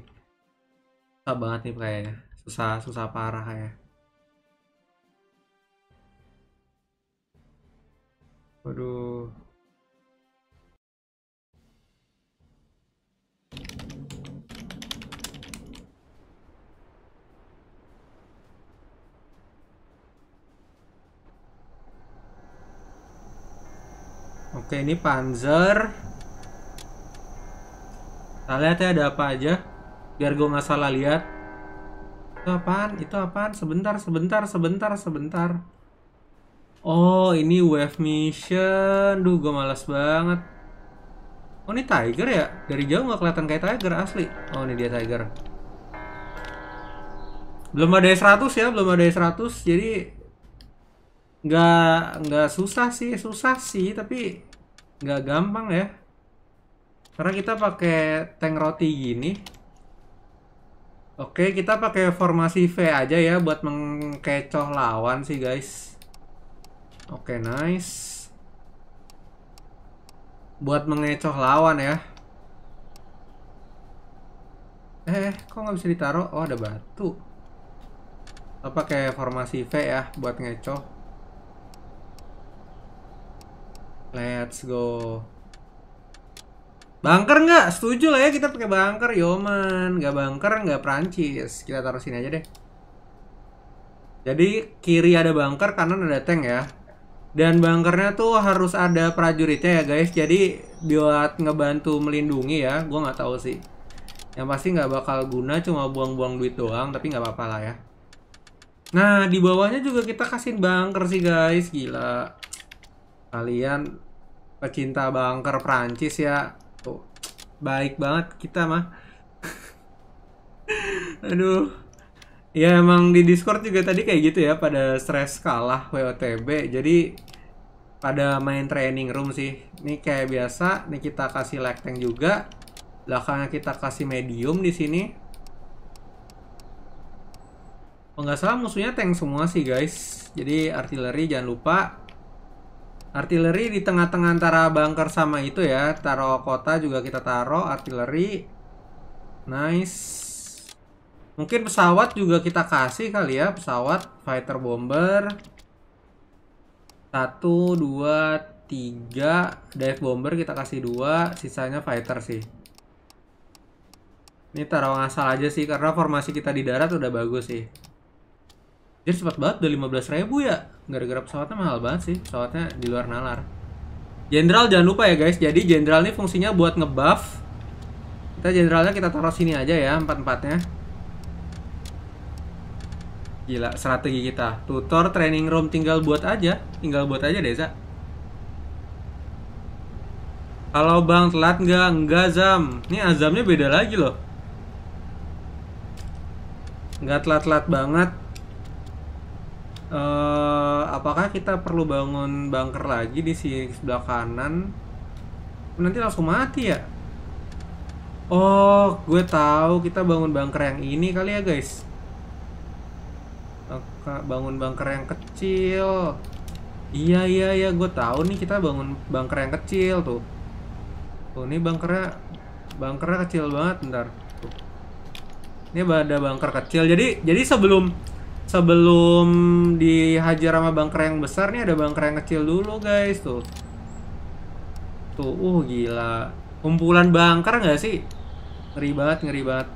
susah banget nih kayaknya susah susah parah ya waduh Oke, ini Panzer. Kita lihat ya ada apa aja. Biar gue nggak salah lihat. Itu apaan? Itu apaan? Sebentar, sebentar, sebentar, sebentar. Oh, ini wave mission. Duh, gue males banget. Oh, ini Tiger ya? Dari jauh nggak kelihatan kayak Tiger asli. Oh, ini dia Tiger. Belum ada E100 ya, belum ada E100. Jadi nggak nggak susah sih, susah sih, tapi nggak gampang ya karena kita pakai tank roti gini oke kita pakai formasi V aja ya buat mengkecoh lawan sih guys oke nice buat mengecoh lawan ya eh kok nggak bisa ditaruh oh ada batu apa kayak formasi V ya buat ngecoh Let's go. Bunker nggak? Setuju lah ya kita pakai bunker, Yoman. Gak bunker, gak Perancis. Kita taruh sini aja deh. Jadi kiri ada bunker, kanan ada tank ya. Dan bunkernya tuh harus ada prajuritnya ya guys. Jadi buat ngebantu melindungi ya. Gue nggak tahu sih. Yang pasti nggak bakal guna, cuma buang-buang duit doang. Tapi nggak apa-apa lah ya. Nah di bawahnya juga kita kasih bunker sih guys. Gila. Kalian pecinta bunker Prancis ya. Tuh, baik banget kita mah. [LAUGHS] Aduh. Ya emang di Discord juga tadi kayak gitu ya pada stres kalah WOTB. Jadi pada main training room sih. Ini kayak biasa, nih kita kasih leg tank juga. Belakangnya kita kasih medium di sini. Oh nggak salah musuhnya tank semua sih guys. Jadi artileri jangan lupa Artileri di tengah-tengah antara bunker sama itu ya. Taruh kota juga kita taruh artileri. Nice. Mungkin pesawat juga kita kasih kali ya, pesawat fighter bomber. Satu, dua, tiga, dive bomber kita kasih dua, sisanya fighter sih. Ini taruh ngasal aja sih, karena formasi kita di darat udah bagus sih. Dia cepat banget udah 15 ribu ya. Gara-gara pesawatnya mahal banget sih. Pesawatnya di luar nalar. Jenderal jangan lupa ya guys. Jadi jenderal ini fungsinya buat ngebuff. Kita jenderalnya kita taruh sini aja ya empat-empatnya. Gila strategi kita. Tutor training room tinggal buat aja. Tinggal buat aja Desa Kalau Bang telat nggak? Nggak Zam. Ini Azamnya beda lagi loh. Nggak telat-telat banget uh, apakah kita perlu bangun bunker lagi di sini sebelah kanan nanti langsung mati ya oh gue tahu kita bangun bunker yang ini kali ya guys bangun bunker yang kecil iya iya iya gue tahu nih kita bangun bunker yang kecil tuh tuh ini bunkernya bunkernya kecil banget ntar ini ada bunker kecil jadi jadi sebelum sebelum dihajar sama bangker yang besar nih ada bangker yang kecil dulu guys tuh tuh uh gila kumpulan bangker nggak sih ngeri banget ngeri banget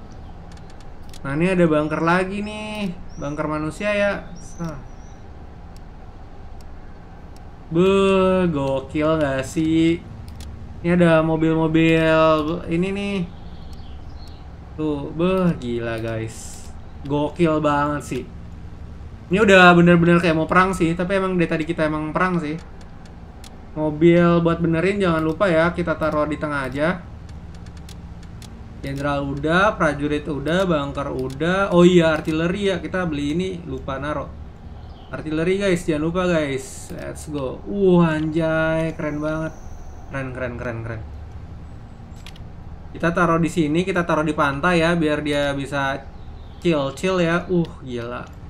nah ini ada bangker lagi nih bangker manusia ya be gokil nggak sih ini ada mobil-mobil ini nih tuh be gila guys gokil banget sih ini udah bener-bener kayak mau perang sih, tapi emang dari tadi kita emang perang sih. Mobil buat benerin jangan lupa ya, kita taruh di tengah aja. Jenderal udah, prajurit udah, bunker udah. Oh iya, artileri ya, kita beli ini lupa naro. Artileri guys, jangan lupa guys. Let's go. Uh, anjay, keren banget. Keren, keren, keren, keren. Kita taruh di sini, kita taruh di pantai ya, biar dia bisa chill-chill ya. Uh, gila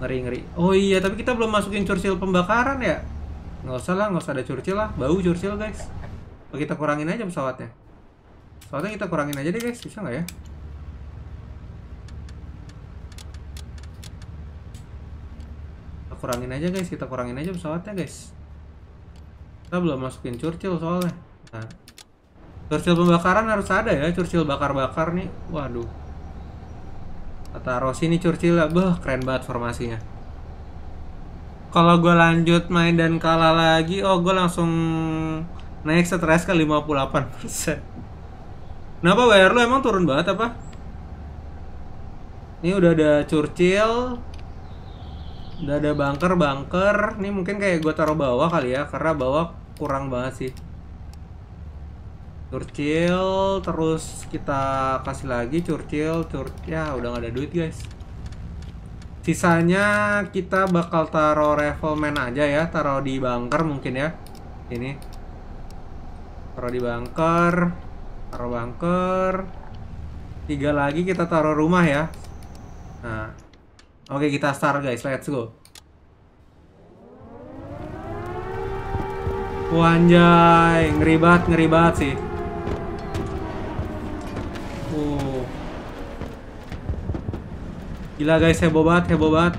ngeri ngeri oh iya tapi kita belum masukin curcil pembakaran ya nggak usah lah nggak usah ada curcil lah bau curcil guys oh, kita kurangin aja pesawatnya pesawatnya kita kurangin aja deh guys bisa nggak ya kita kurangin aja guys kita kurangin aja pesawatnya guys kita belum masukin curcil soalnya nah curcil pembakaran harus ada ya curcil bakar-bakar nih waduh kata Rossi ini Churchill bah keren banget formasinya kalau gue lanjut main dan kalah lagi oh gue langsung naik stress ke 58% kenapa bayar lu emang turun banget apa ini udah ada Churchill udah ada bunker bunker ini mungkin kayak gue taruh bawah kali ya karena bawah kurang banget sih Churchill terus kita kasih lagi Churchill Churchill ya udah nggak ada duit guys sisanya kita bakal taruh revolman aja ya taruh di bunker mungkin ya ini taruh di bunker taruh bunker tiga lagi kita taruh rumah ya nah oke kita start guys let's go Wanjay, ngeribat ngeribat sih. Gila guys, heboh banget, heboh banget.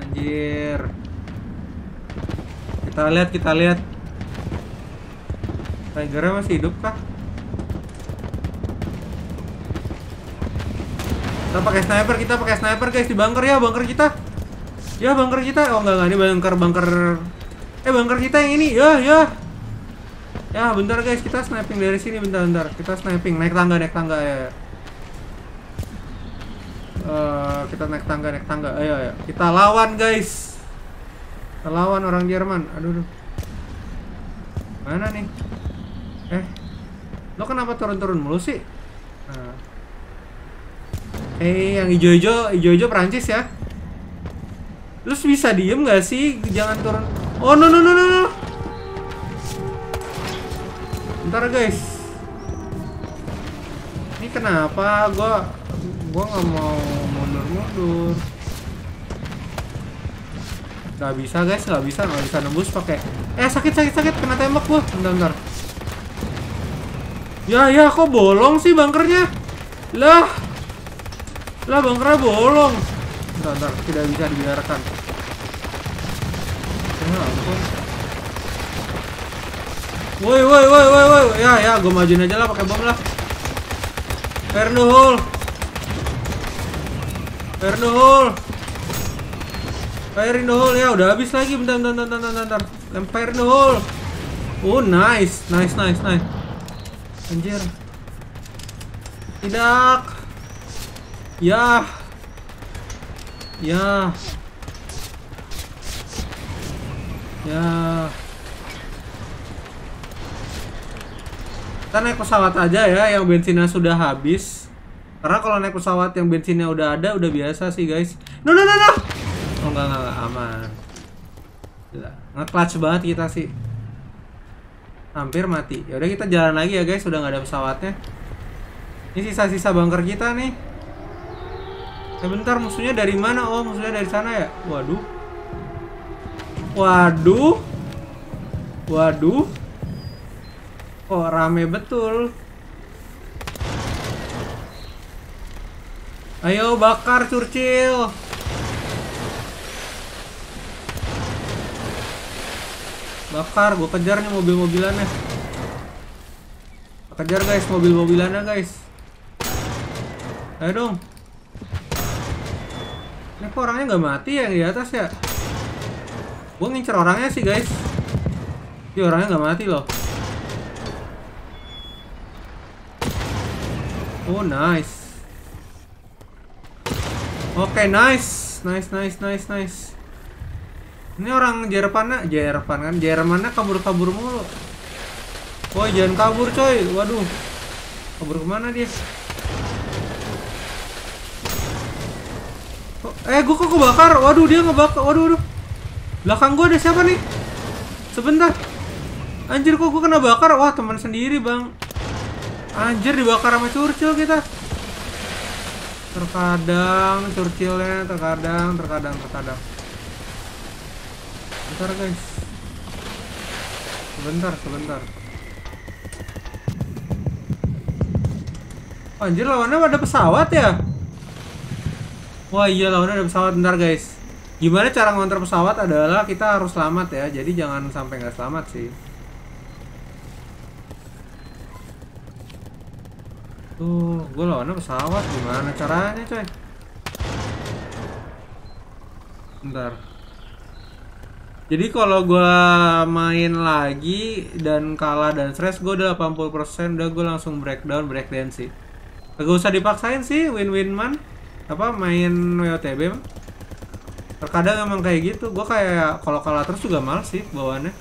Anjir. Kita lihat, kita lihat. tiger masih hidup kah? Kita pakai sniper, kita pakai sniper guys di bunker ya, bunker kita. Ya bunker kita. Oh enggak enggak ini bunker bunker. Eh bunker kita yang ini. Ya ya. Ya bentar guys, kita sniping dari sini bentar bentar. Kita sniping naik tangga naik tangga ya. ya uh, kita naik tangga naik tangga ayo ayo kita lawan guys kita lawan orang Jerman aduh, aduh. mana nih eh lo kenapa turun-turun mulu sih nah. eh yang hijau-hijau hijau-hijau Perancis ya terus bisa diem gak sih jangan turun oh no no no no, no. ntar guys ini kenapa gue gua nggak mau mundur-mundur nggak bisa guys nggak bisa nggak bisa nembus pakai eh sakit sakit sakit kena tembak gua bentar bentar ya ya kok bolong sih bangkernya, lah lah bangkernya bolong bentar, bentar tidak bisa dibiarkan ya, ya ampun woi woi woi woi woi ya ya gue majuin aja lah pakai bom lah Fair hole Fire the hole. Fire in the hole ya, udah habis lagi. Bentar, bentar, bentar, bentar, bentar. Empire the hole. Oh, nice. Nice, nice, nice. Anjir. Tidak. Ya. Ya. Ya. Kita naik pesawat aja ya yang bensinnya sudah habis. Karena kalau naik pesawat yang bensinnya udah ada, udah biasa sih guys. No no no no. Oh enggak enggak, aman. ngeclutch nge-clutch banget kita sih. Hampir mati. Ya udah kita jalan lagi ya guys, sudah nggak ada pesawatnya. Ini sisa-sisa bunker kita nih. Sebentar, bentar musuhnya dari mana? Oh, musuhnya dari sana ya. Waduh. Waduh. Waduh. Kok oh, rame betul. Ayo bakar curcil. Bakar, gue kejar nih mobil-mobilannya. Kejar guys mobil-mobilannya guys. Ayo dong. Ini kok orangnya nggak mati ya di atas ya? Gue ngincer orangnya sih guys. Ini orangnya nggak mati loh. Oh nice. Oke, nice. Nice, nice, nice, nice. Ini orang Jerman, Jerman kan? Jermannya kabur-kabur mulu. Woi, jangan kabur, coy. Waduh. Kabur kemana dia? Oh, eh, gua kok kebakar? Waduh, dia ngebakar. Waduh, waduh. Belakang gua ada siapa nih? Sebentar. Anjir, kok gua kena bakar? Wah, teman sendiri, Bang. Anjir, dibakar sama curcil kita terkadang curcilnya terkadang terkadang terkadang bentar guys sebentar sebentar anjir lawannya ada pesawat ya wah iya lawannya ada pesawat bentar guys gimana cara ngontrol pesawat adalah kita harus selamat ya jadi jangan sampai nggak selamat sih Tuh, gue lawannya pesawat gimana caranya, coy? Bentar. Jadi kalau gue main lagi dan kalah dan stress gue udah 80% udah gue langsung breakdown breakdown sih. Gak usah dipaksain sih win-win man. Apa main WOTB man. Terkadang emang kayak gitu. Gue kayak kalau kalah terus juga males sih bawaannya.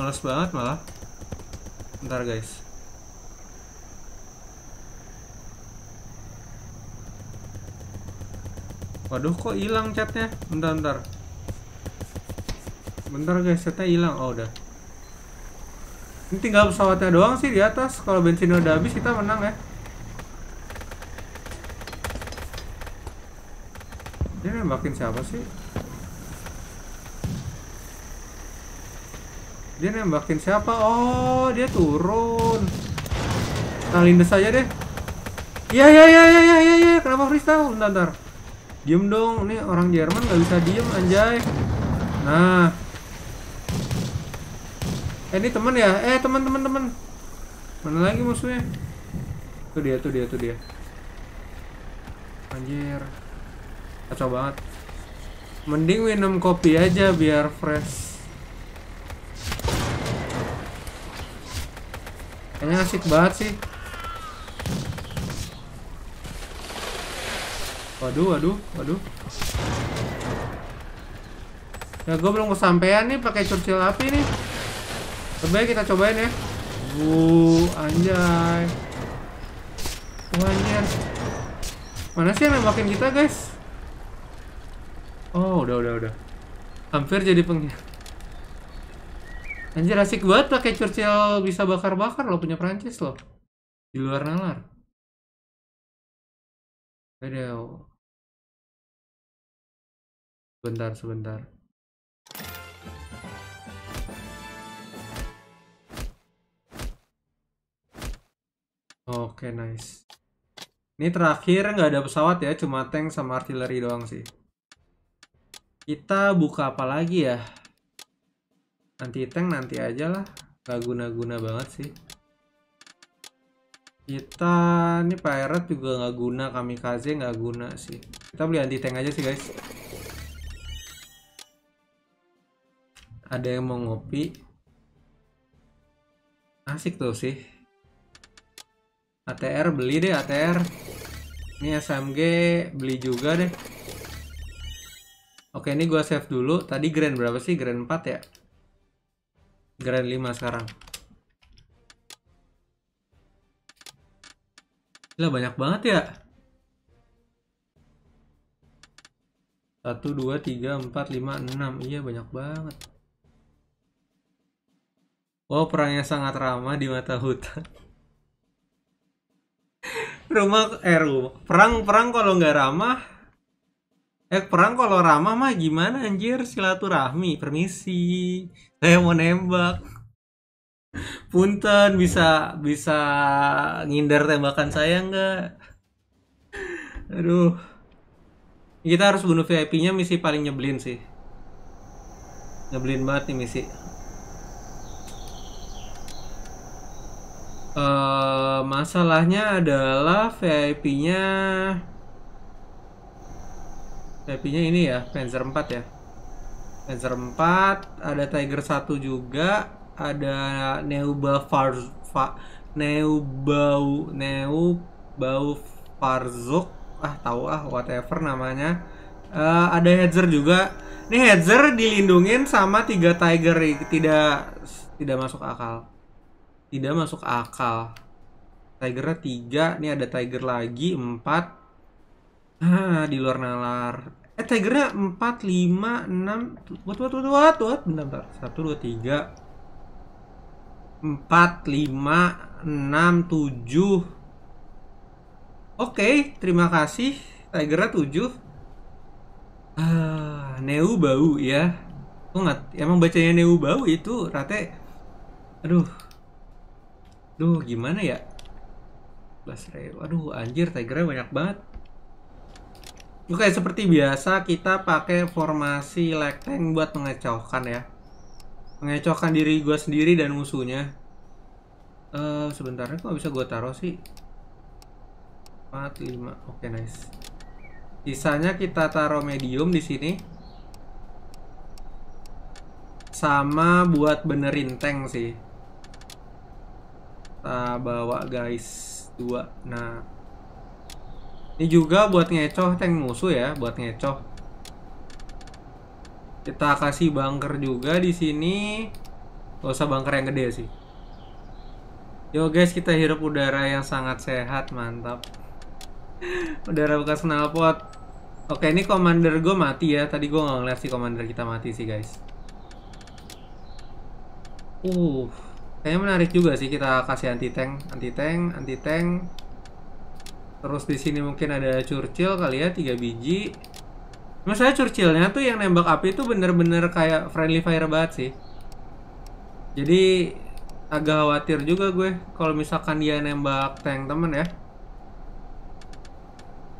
Males banget malah. Bentar guys. Waduh kok hilang catnya Bentar bentar Bentar guys catnya hilang Oh udah Ini tinggal pesawatnya doang sih di atas Kalau bensin udah habis kita menang ya Dia nembakin siapa sih? Dia nembakin siapa? Oh dia turun Nah lindes aja deh Iya iya iya iya iya iya iya Kenapa freestyle? Bentar bentar Diem dong, ini orang Jerman nggak bisa diem anjay. Nah. Eh, ini teman ya? Eh, teman teman teman. Mana lagi musuhnya? Tuh dia, tuh dia, tuh dia. Anjir. Kacau banget. Mending minum kopi aja biar fresh. Kayaknya asik banget sih. Waduh, waduh, waduh. Ya gue belum kesampaian nih pakai curcil api nih. Lebih kita cobain ya. Bu, anjay. Wah, Mana sih yang nembakin kita, guys? Oh, udah, udah, udah. Hampir jadi pengnya. Anjir, asik banget pakai curcil bisa bakar-bakar loh, punya Prancis loh. Di luar nalar. Video. Sebentar, sebentar. Oke, nice. Ini terakhir nggak ada pesawat ya, cuma tank sama artileri doang sih. Kita buka apa lagi ya? Nanti tank nanti aja lah. Gak guna-guna banget sih. Kita ini pirate juga nggak guna, kami kamikaze nggak guna sih. Kita beli anti tank aja sih guys. Ada yang mau ngopi? Asik tuh sih. ATR beli deh ATR. Ini SMG beli juga deh. Oke, ini gua save dulu. Tadi grand berapa sih? Grand 4 ya? Grand 5 sekarang. Gila banyak banget ya. 1, 2, 3, 4, 5, 6. Iya banyak banget. Wow, perangnya sangat ramah di mata hutan. [LAUGHS] rumah, eh rumah. Perang, perang kalau nggak ramah. Eh, perang kalau ramah mah gimana anjir? Silaturahmi, permisi. Saya mau nembak punten bisa bisa ngindar tembakan saya enggak aduh kita harus bunuh VIP-nya misi paling nyebelin sih nyebelin banget nih misi uh, masalahnya adalah VIP-nya VIP-nya ini ya Panzer 4 ya Panzer 4 ada Tiger 1 juga ada Neuba Far, Fa, Neubau Neubau Farzuk ah tahu ah whatever namanya uh, ada Hedger juga ini Hedger dilindungin sama tiga Tiger tidak tidak masuk akal tidak masuk akal Tigernya tiga ini ada Tiger lagi empat ah di luar nalar eh Tigernya empat lima enam buat buat buat buat bentar bentar satu dua tiga 4, 5, 6, 7 Oke, terima kasih Tigernya 7 ah, Neu bau ya Aku emang bacanya Neu bau itu Rate Aduh Aduh, gimana ya aduh anjir Tigernya banyak banget Oke, seperti biasa kita pakai formasi leg tank buat mengecohkan ya mengecohkan diri gue sendiri dan musuhnya uh, sebentar kok bisa gue taruh sih 4, 5 oke okay, nice sisanya kita taruh medium di sini sama buat benerin tank sih kita bawa guys dua nah ini juga buat ngecoh tank musuh ya buat ngecoh kita kasih bunker juga di sini. Gak usah bunker yang gede sih. Yo guys, kita hirup udara yang sangat sehat, mantap. [LAUGHS] udara bekas knalpot. Oke, ini commander gue mati ya. Tadi gue nggak ngeliat si commander kita mati sih, guys. Uh, kayaknya menarik juga sih kita kasih anti tank, anti tank, anti tank. Terus di sini mungkin ada Churchill kali ya, tiga biji misalnya curcilnya tuh yang nembak api itu bener-bener kayak friendly fire banget sih. Jadi agak khawatir juga gue kalau misalkan dia nembak tank temen ya.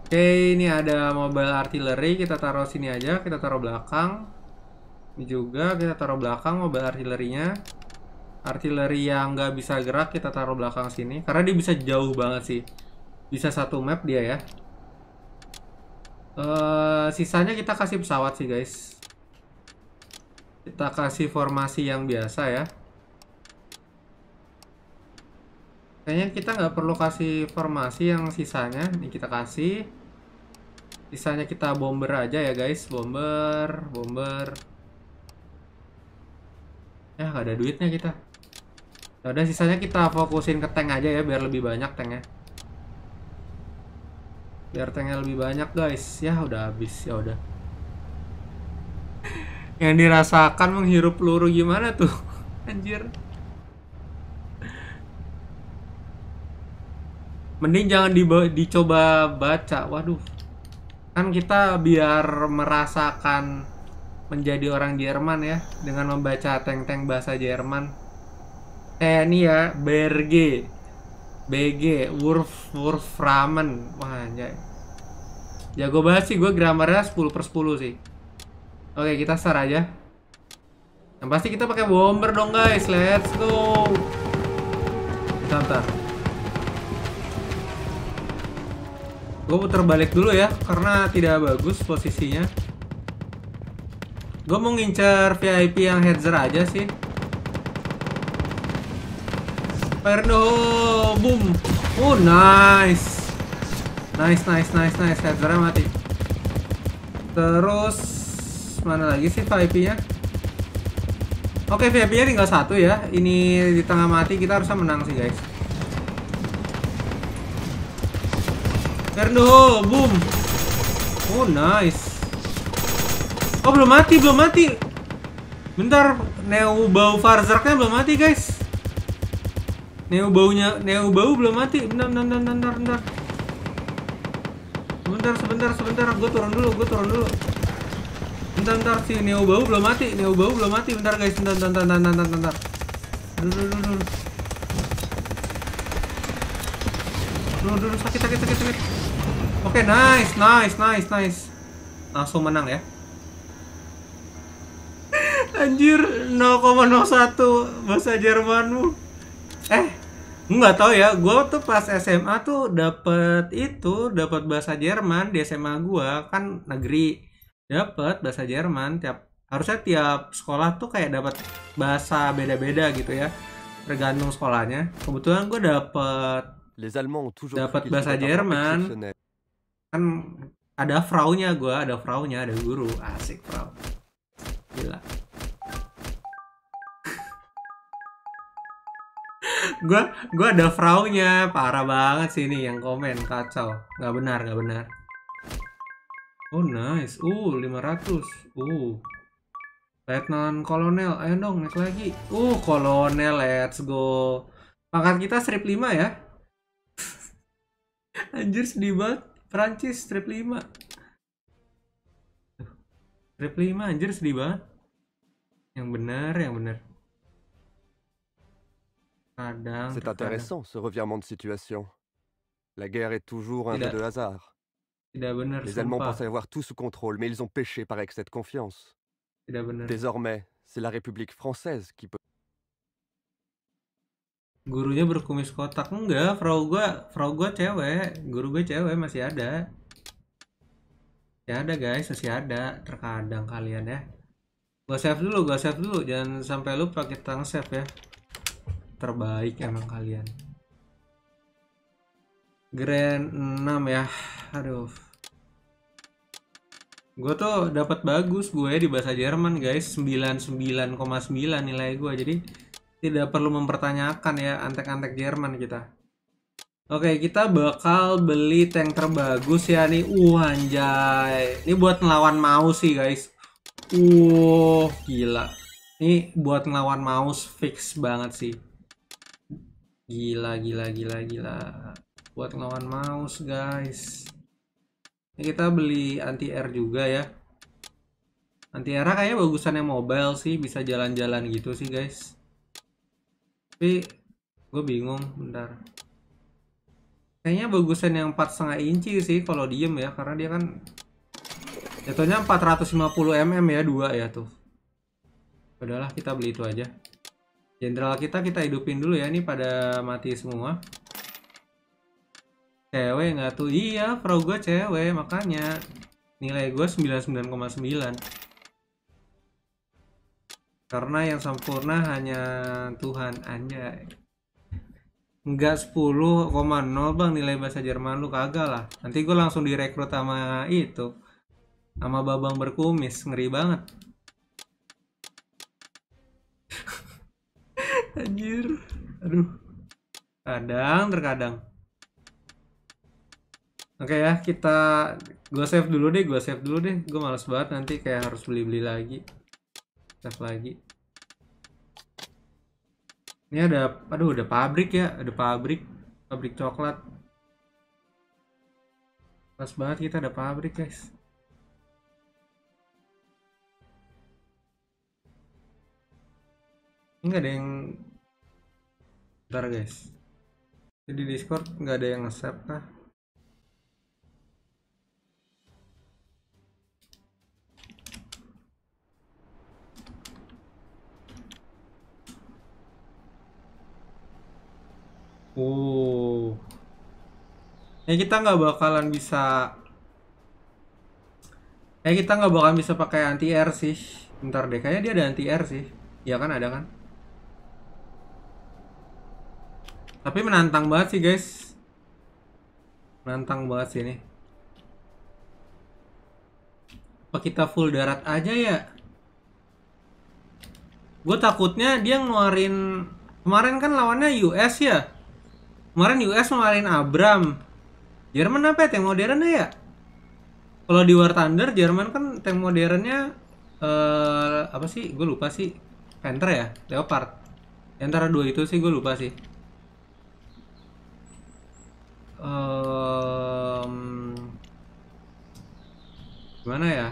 Oke, ini ada mobile artillery, kita taruh sini aja, kita taruh belakang. Ini juga kita taruh belakang mobile artillery-nya. Artileri yang nggak bisa gerak kita taruh belakang sini, karena dia bisa jauh banget sih. Bisa satu map dia ya. Eh, sisanya kita kasih pesawat sih guys. Kita kasih formasi yang biasa ya. Kayaknya kita nggak perlu kasih formasi yang sisanya. Ini kita kasih. Sisanya kita bomber aja ya guys. Bomber, bomber. Ya nggak ada duitnya kita. Ya udah sisanya kita fokusin ke tank aja ya biar lebih banyak tanknya biar tanknya lebih banyak guys ya udah habis ya udah yang dirasakan menghirup peluru gimana tuh [LAUGHS] anjir mending jangan di dicoba baca waduh kan kita biar merasakan menjadi orang Jerman ya dengan membaca tank-tank bahasa Jerman eh ini ya BRG BG Wurf Wurf Ramen wah anjay Jago ya, banget sih gue grammarnya 10 per 10 sih. Oke, kita start aja. Yang pasti kita pakai bomber dong, guys. Let's go. Bentar, bentar. Gue puter balik dulu ya, karena tidak bagus posisinya. Gue mau ngincer VIP yang headzer aja sih. Perno, boom. Oh, nice. Nice, nice, nice, nice. Headsernya mati. Terus mana lagi sih VIP-nya? Oke, VIP-nya tinggal satu ya. Ini di tengah mati kita harusnya menang sih, guys. Erndo, boom. Oh, nice. Oh, belum mati, belum mati. Bentar, Neo bau Farzaknya belum mati, guys. Neo baunya, Neo bau belum mati. Bentar, bentar, bentar, bentar. bentar sebentar sebentar sebentar gue turun dulu gue turun dulu bentar bentar si neo bau belum mati neo bau belum mati bentar guys bentar bentar bentar bentar bentar bentar dulu dulu dulu dulu dulu sakit sakit sakit sakit oke okay, nice nice nice nice langsung menang ya [LAUGHS] anjir 0,01 bahasa Jermanmu eh Enggak tahu ya, gue tuh pas SMA tuh dapet itu, dapet bahasa Jerman di SMA gue kan negeri, dapet bahasa Jerman tiap harusnya tiap sekolah tuh kayak dapat bahasa beda-beda gitu ya, tergantung sekolahnya. Kebetulan gue dapet dapat bahasa Jerman, kan ada fraunya gue, ada fraunya, ada guru, asik frau, gila. gue gue ada fraunya parah banget sih ini yang komen kacau nggak benar nggak benar oh nice uh 500 uh Letnan Kolonel, ayo dong naik lagi. Uh, Kolonel, let's go. Pangkat kita strip 5 ya. [LAUGHS] Anjir sedih banget. Prancis strip 5. Strip 5 anjir sedih banget. Yang benar, yang benar. C'est intéressant, ce revirement de situation. La guerre est toujours un jeu de hasard. Les Allemands pensaient avoir tout sous contrôle, mais ils ont péché par excès de confiance. Désormais, c'est la République française qui peut... gurunya berkumis kotak enggak frau gua frau gua cewek guru gue cewek masih ada Ya ada guys masih ada terkadang kalian ya gua save dulu gua save dulu jangan sampai lupa kita nge-save ya terbaik emang kalian grand 6 ya aduh gue tuh dapat bagus gue di bahasa Jerman guys 99,9 nilai gue jadi tidak perlu mempertanyakan ya antek-antek Jerman kita Oke, kita bakal beli tank terbagus ya nih. Uh, anjay. Ini buat ngelawan mouse sih, guys. Wow, uh, gila. Ini buat ngelawan mouse fix banget sih gila gila gila gila buat ngelawan mouse guys ini kita beli anti air juga ya anti air kayaknya bagusannya mobile sih bisa jalan-jalan gitu sih guys tapi gue bingung bentar kayaknya bagusan yang empat setengah inci sih kalau diem ya karena dia kan jatuhnya 450 mm ya dua ya tuh udahlah kita beli itu aja Jenderal kita kita hidupin dulu ya, ini pada mati semua. Cewek nggak tuh? Iya, pro gue cewek, makanya nilai gue 99,9. Karena yang sempurna hanya Tuhan, anjay. Nggak 10,0 bang nilai bahasa Jerman lu kagak lah. Nanti gue langsung direkrut sama itu. Sama babang berkumis, ngeri banget. anjir aduh kadang terkadang oke okay ya kita gue save dulu deh gue save dulu deh gue males banget nanti kayak harus beli beli lagi save lagi ini ada aduh ada pabrik ya ada pabrik pabrik coklat pas banget kita ada pabrik guys ini nggak ada yang Bentar guys. Jadi di Discord nggak ada yang nge-save kah? Oh. Ya kita nggak bakalan bisa Ya kita nggak bakalan bisa pakai anti air sih. ntar deh, kayaknya dia ada anti air sih. Iya kan ada kan? Tapi menantang banget sih guys. Menantang banget sih ini. Apa kita full darat aja ya? Gue takutnya dia ngeluarin... Kemarin kan lawannya US ya? Kemarin US ngeluarin Abram. Jerman apa ya? Tank modern ya? Kalau di War Thunder, Jerman kan tank modernnya... Uh, apa sih? Gue lupa sih. Panther ya? Leopard. Antara dua itu sih gue lupa sih um, gimana ya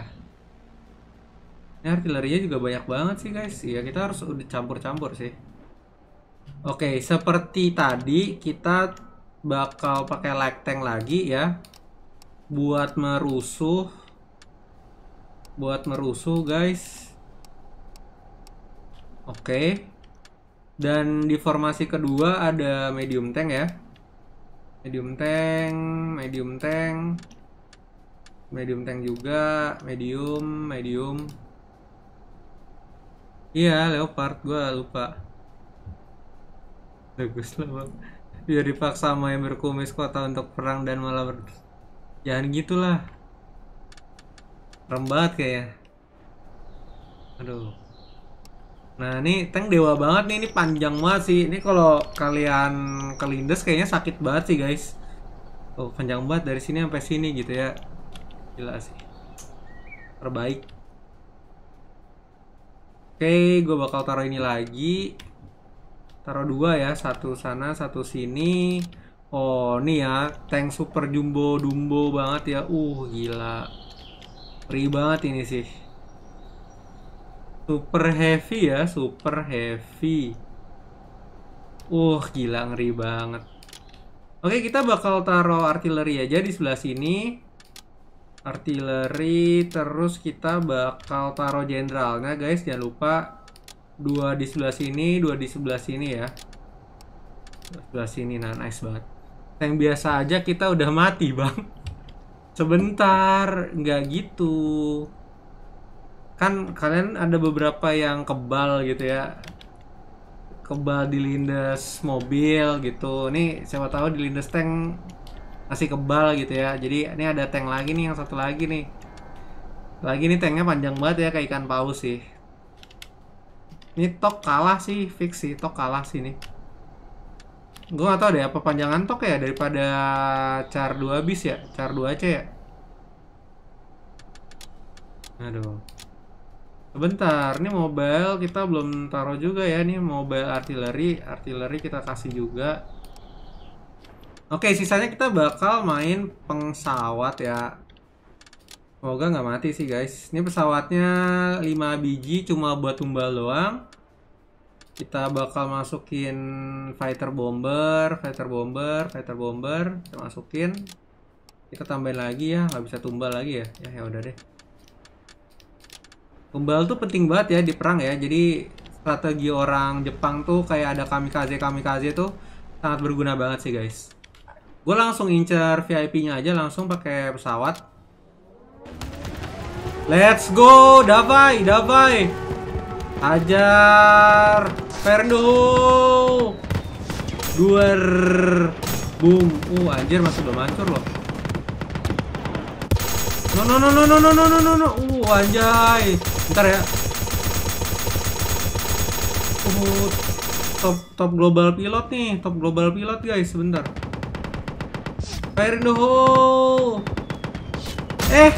ini artilerinya juga banyak banget sih guys ya kita harus udah campur-campur sih oke okay, seperti tadi kita bakal pakai light tank lagi ya buat merusuh buat merusuh guys oke okay. dan di formasi kedua ada medium tank ya medium tank medium tank medium tank juga medium medium iya leopard gua lupa bagus lah biar dipaksa main berkumis kota untuk perang dan malah ber... jangan gitulah rembat kayak aduh Nah ini tank dewa banget nih, ini panjang banget sih. Ini kalau kalian kelindes kayaknya sakit banget sih guys. oh panjang banget dari sini sampai sini gitu ya. Gila sih. Terbaik. Oke, gue bakal taruh ini lagi. Taruh dua ya, satu sana, satu sini. Oh, nih ya, tank super jumbo dumbo banget ya. Uh, gila. Ri banget ini sih. Super heavy ya, super heavy. Uh, gila ngeri banget. Oke, kita bakal taruh artileri aja di sebelah sini. Artileri, terus kita bakal taruh jenderalnya guys, jangan lupa. Dua di sebelah sini, dua di sebelah sini ya. Sebelah sini, nah nice banget. Yang biasa aja kita udah mati [LAUGHS] bang. Sebentar, nggak gitu kan kalian ada beberapa yang kebal gitu ya kebal dilindas mobil gitu ini siapa tahu dilindas tank masih kebal gitu ya jadi ini ada tank lagi nih yang satu lagi nih lagi nih tanknya panjang banget ya kayak ikan paus sih ini tok kalah sih fix sih tok kalah sih nih gue gak tau deh apa panjangan tok ya daripada char 2 bis ya char 2 c ya aduh Bentar, ini mobile kita belum taruh juga ya. Ini mobile artillery, artillery kita kasih juga. Oke, sisanya kita bakal main pesawat ya. Semoga nggak mati sih guys. Ini pesawatnya 5 biji cuma buat tumbal doang. Kita bakal masukin fighter bomber, fighter bomber, fighter bomber. Kita masukin. Kita tambahin lagi ya, nggak bisa tumbal lagi ya. Ya ya udah deh. Gombal tuh penting banget ya di perang ya. Jadi strategi orang Jepang tuh kayak ada kamikaze kamikaze tuh sangat berguna banget sih guys. Gue langsung incer VIP-nya aja langsung pakai pesawat. Let's go, davai, davai. Ajar, Fernando Duer. Boom. Uh, anjir masih belum hancur loh. No no no no no no no no no. Uh anjay. ya. Uh top top global pilot nih, top global pilot guys, sebentar. Fire in the hole. Eh.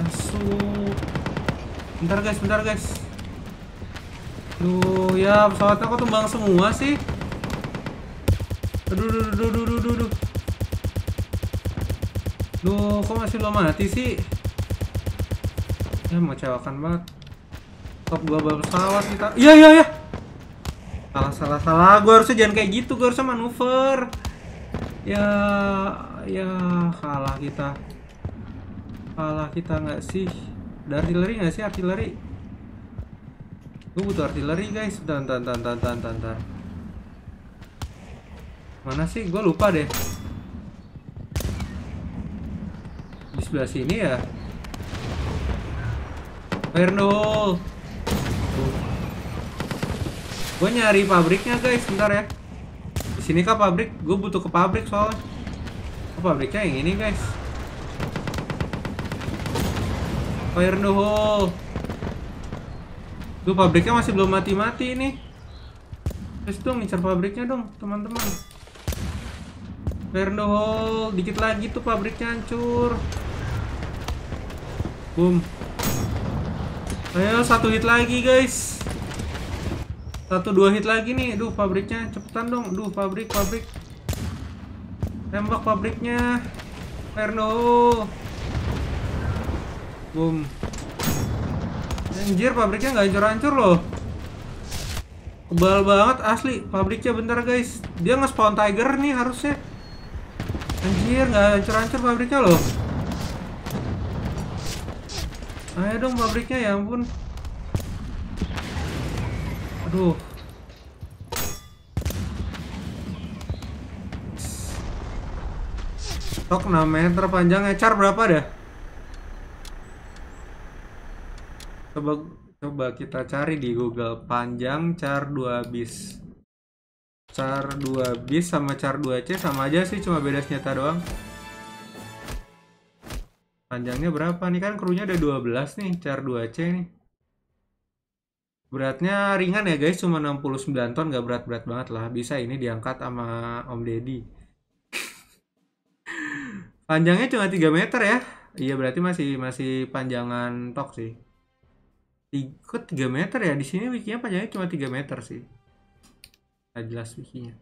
Asu. Bentar guys, bentar guys. Duh, ya pesawatnya kok tumbang semua sih? Aduh, aduh, aduh, aduh, aduh, aduh. Duh, kok masih lo mati sih? Ya, mengecewakan banget. Top gua baru pesawat kita. Iya, iya, iya. Salah, salah, salah. Gua harusnya jangan kayak gitu. Gua harusnya manuver. Ya, ya kalah kita. Kalah kita nggak sih? Ada artileri nggak sih artileri? Gue butuh artileri guys. Tantan, tantan, tantan, tantan. Mana sih? Gue lupa deh. sebelah sini ya. Fernul. Gue nyari pabriknya guys, bentar ya. Di sini kah pabrik? Gue butuh ke pabrik soalnya. Oh, pabriknya yang ini guys. Fernul. Tuh pabriknya masih belum mati-mati ini. Terus tuh ngincar pabriknya dong, teman-teman. Fernul, dikit lagi tuh pabriknya hancur. Boom. Ayo satu hit lagi guys. Satu dua hit lagi nih. Duh pabriknya cepetan dong. Duh pabrik pabrik. Tembak pabriknya. Perno. Boom. Anjir pabriknya nggak hancur-hancur loh. Kebal banget asli pabriknya bentar guys. Dia nge-spawn tiger nih harusnya. Anjir nggak hancur-hancur pabriknya loh. Ayo dong pabriknya ya ampun. Aduh. Stok 6 meter panjang ecar berapa dah? Coba coba kita cari di Google panjang char 2 bis. Char 2 bis sama char 2C sama aja sih cuma beda senjata doang. Panjangnya berapa? Nih kan krunya ada 12 nih, char 2C nih. Beratnya ringan ya guys, cuma 69 ton, gak berat-berat banget lah. Bisa ini diangkat sama Om Deddy. [LAUGHS] Panjangnya cuma 3 meter ya. Iya berarti masih masih panjangan tok sih. ikut 3 meter ya? Di sini wikinya panjangnya cuma 3 meter sih. nah, jelas wikinya.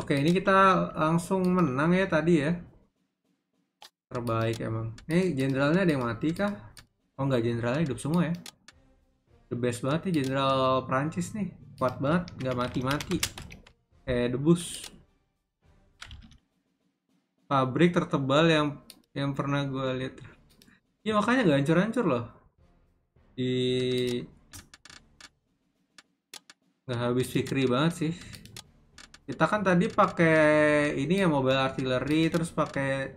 Oke, ini kita langsung menang ya tadi ya. Terbaik emang. Ini jenderalnya ada yang mati kah? Oh enggak, jenderalnya hidup semua ya. The best banget nih jenderal Prancis nih. Kuat banget, nggak mati-mati. Eh, debus. Pabrik tertebal yang yang pernah gue lihat. Iya makanya nggak hancur-hancur loh. Di nggak habis pikir banget sih. Kita kan tadi pakai ini ya mobile artillery terus pakai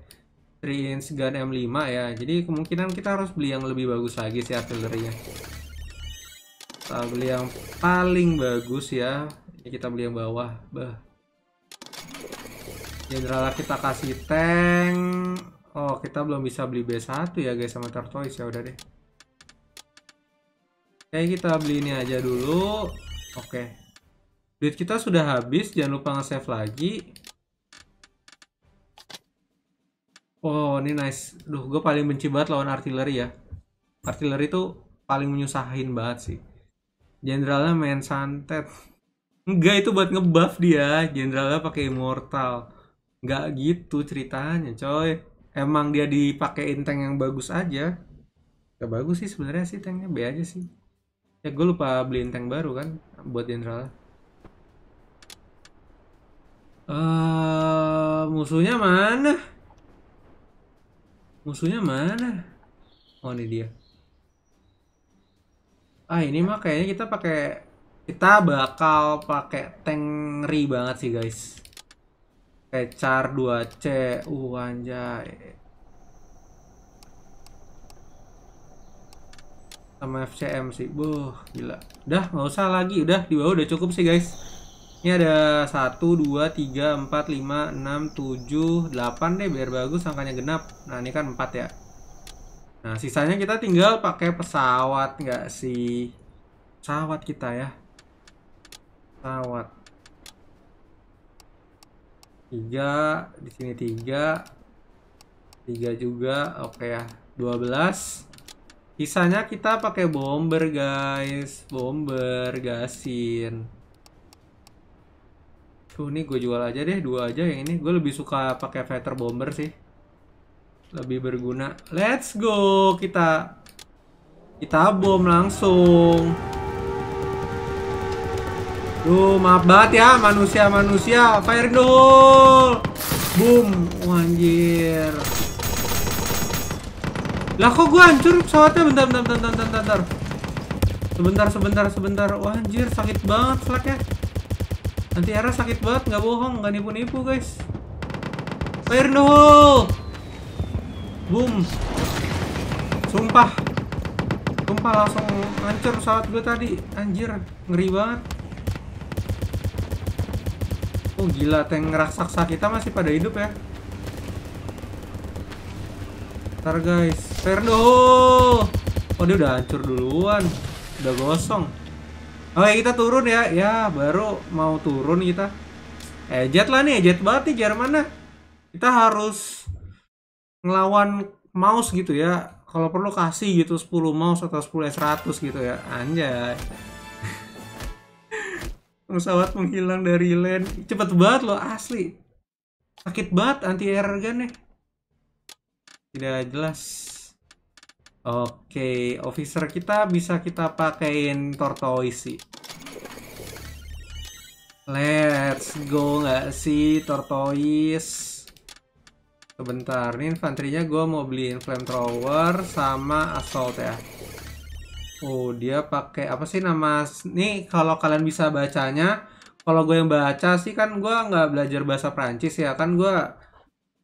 3 inch gun M5 ya. Jadi kemungkinan kita harus beli yang lebih bagus lagi sih artillerynya Kita beli yang paling bagus ya. Ini kita beli yang bawah. Bah. Jenderal kita kasih tank. Oh, kita belum bisa beli B1 ya guys sama tortoise ya udah deh. Oke, kita beli ini aja dulu. Oke. Duit kita sudah habis, jangan lupa nge-save lagi. Oh, ini nice. Duh, gue paling benci banget lawan artileri ya. Artileri itu paling menyusahin banget sih. Jenderalnya main santet. Enggak, itu buat ngebuff dia. Jenderalnya pakai immortal. Enggak gitu ceritanya, coy. Emang dia dipakein tank yang bagus aja. Gak bagus sih sebenarnya sih tanknya B aja sih. Ya eh, gue lupa beli tank baru kan buat jenderalnya. Eh, musuhnya mana? Musuhnya mana? Oh ini dia. Ah ini mah kayaknya kita pakai kita bakal pakai tank ngeri banget sih guys. Kecar 2C, uh anjay. Sama FCM sih, buh gila. Udah nggak usah lagi, udah di bawah udah cukup sih guys. Ini ada 1, 2, 3, 4, 5, 6, 7, 8 deh biar bagus angkanya genap. Nah ini kan 4 ya. Nah sisanya kita tinggal pakai pesawat nggak sih? Pesawat kita ya. Pesawat. 3, di sini 3. 3 juga, oke okay ya. 12. Sisanya kita pakai bomber guys. Bomber, gasin. Duh, ini gue jual aja deh, dua aja yang ini. Gue lebih suka pakai fighter bomber sih. Lebih berguna. Let's go, kita kita bom langsung. Duh, maaf banget ya manusia-manusia. Fire dong. Boom, wanjir. Lah kok gue hancur pesawatnya bentar bentar bentar bentar bentar. Sebentar sebentar sebentar. Wah, sakit banget flagnya. Nanti era sakit banget, nggak bohong, nggak nipu-nipu guys. Fire in the hole. Boom. Sumpah. Sumpah langsung hancur pesawat gue tadi. Anjir, ngeri banget. Oh gila, tank raksasa kita masih pada hidup ya. Ntar guys, Fernando. Oh dia udah hancur duluan, udah gosong. Oke kita turun ya, ya baru mau turun kita. Ejet lah nih, ejet banget nih Jerman Kita harus ngelawan mouse gitu ya. Kalau perlu kasih gitu 10 mouse atau 10 S100 gitu ya. Anjay. [LAUGHS] Pesawat menghilang dari land. Cepet banget loh asli. Sakit banget anti air gun nih. Tidak jelas. Oke, officer kita bisa kita pakein tortoise sih. Let's go nggak sih tortoise? Sebentar, nih, infanterinya gue mau beliin flamethrower sama assault ya. Oh, dia pakai apa sih nama? Nih kalau kalian bisa bacanya, kalau gue yang baca sih kan gue nggak belajar bahasa Prancis ya kan gue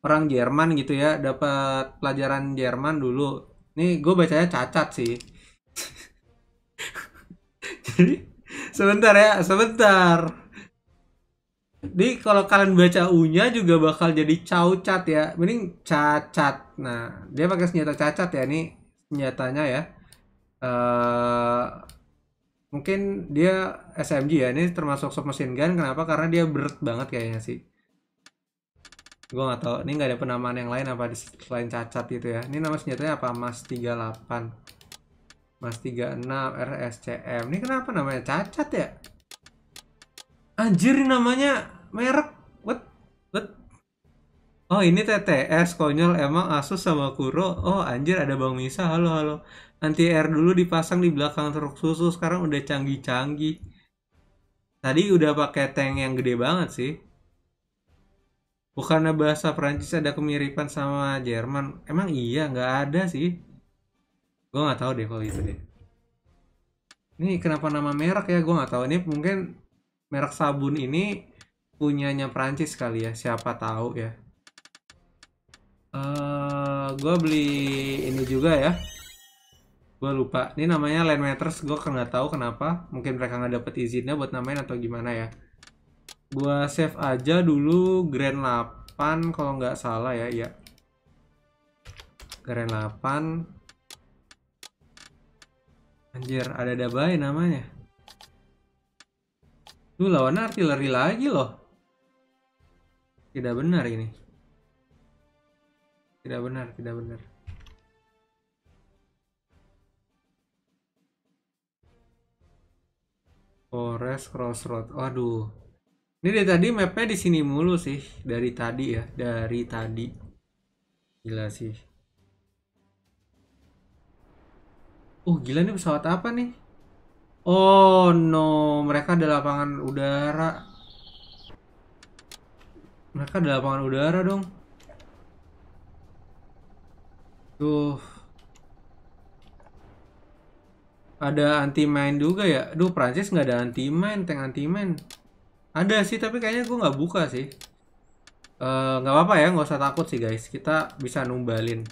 orang Jerman gitu ya, dapat pelajaran Jerman dulu ini gue bacanya cacat sih. [LAUGHS] Jadi sebentar ya, sebentar. Jadi kalau kalian baca U-nya juga bakal jadi caucat ya. Mending cacat. Nah, dia pakai senjata cacat ya ini senjatanya ya. Uh, mungkin dia SMG ya. Ini termasuk submachine gun. Kenapa? Karena dia berat banget kayaknya sih gue gak tau, ini gak ada penamaan yang lain apa selain cacat gitu ya ini nama senjatanya apa mas 38 mas 36 RSCM ini kenapa namanya cacat ya anjir ini namanya merek what what oh ini TTS konyol emang Asus sama Kuro oh anjir ada Bang Misa halo halo anti air dulu dipasang di belakang truk susu sekarang udah canggih-canggih tadi udah pakai tank yang gede banget sih bukannya bahasa Prancis ada kemiripan sama Jerman emang iya nggak ada sih gue nggak tahu deh kalau itu deh ini kenapa nama merek ya gue nggak tahu ini mungkin merek sabun ini punyanya Prancis kali ya siapa tahu ya uh, eh, gue beli ini juga ya gue lupa ini namanya Landmeters gue nggak tahu kenapa mungkin mereka nggak dapet izinnya buat namain atau gimana ya gua save aja dulu grand 8 kalau nggak salah ya ya grand 8 anjir ada ada dabai namanya lu lawannya artileri lagi loh tidak benar ini tidak benar tidak benar Forest Crossroad. Waduh. Ini dari tadi mapnya di sini mulu sih dari tadi ya dari tadi gila sih. Oh gila nih pesawat apa nih? Oh no mereka ada lapangan udara. Mereka ada lapangan udara dong. Tuh. Ada anti main juga ya. Duh Prancis nggak ada anti main, tank anti main. Ada sih, tapi kayaknya gue nggak buka sih. Eh, nggak uh, apa-apa ya, nggak usah takut sih guys. Kita bisa numbalin.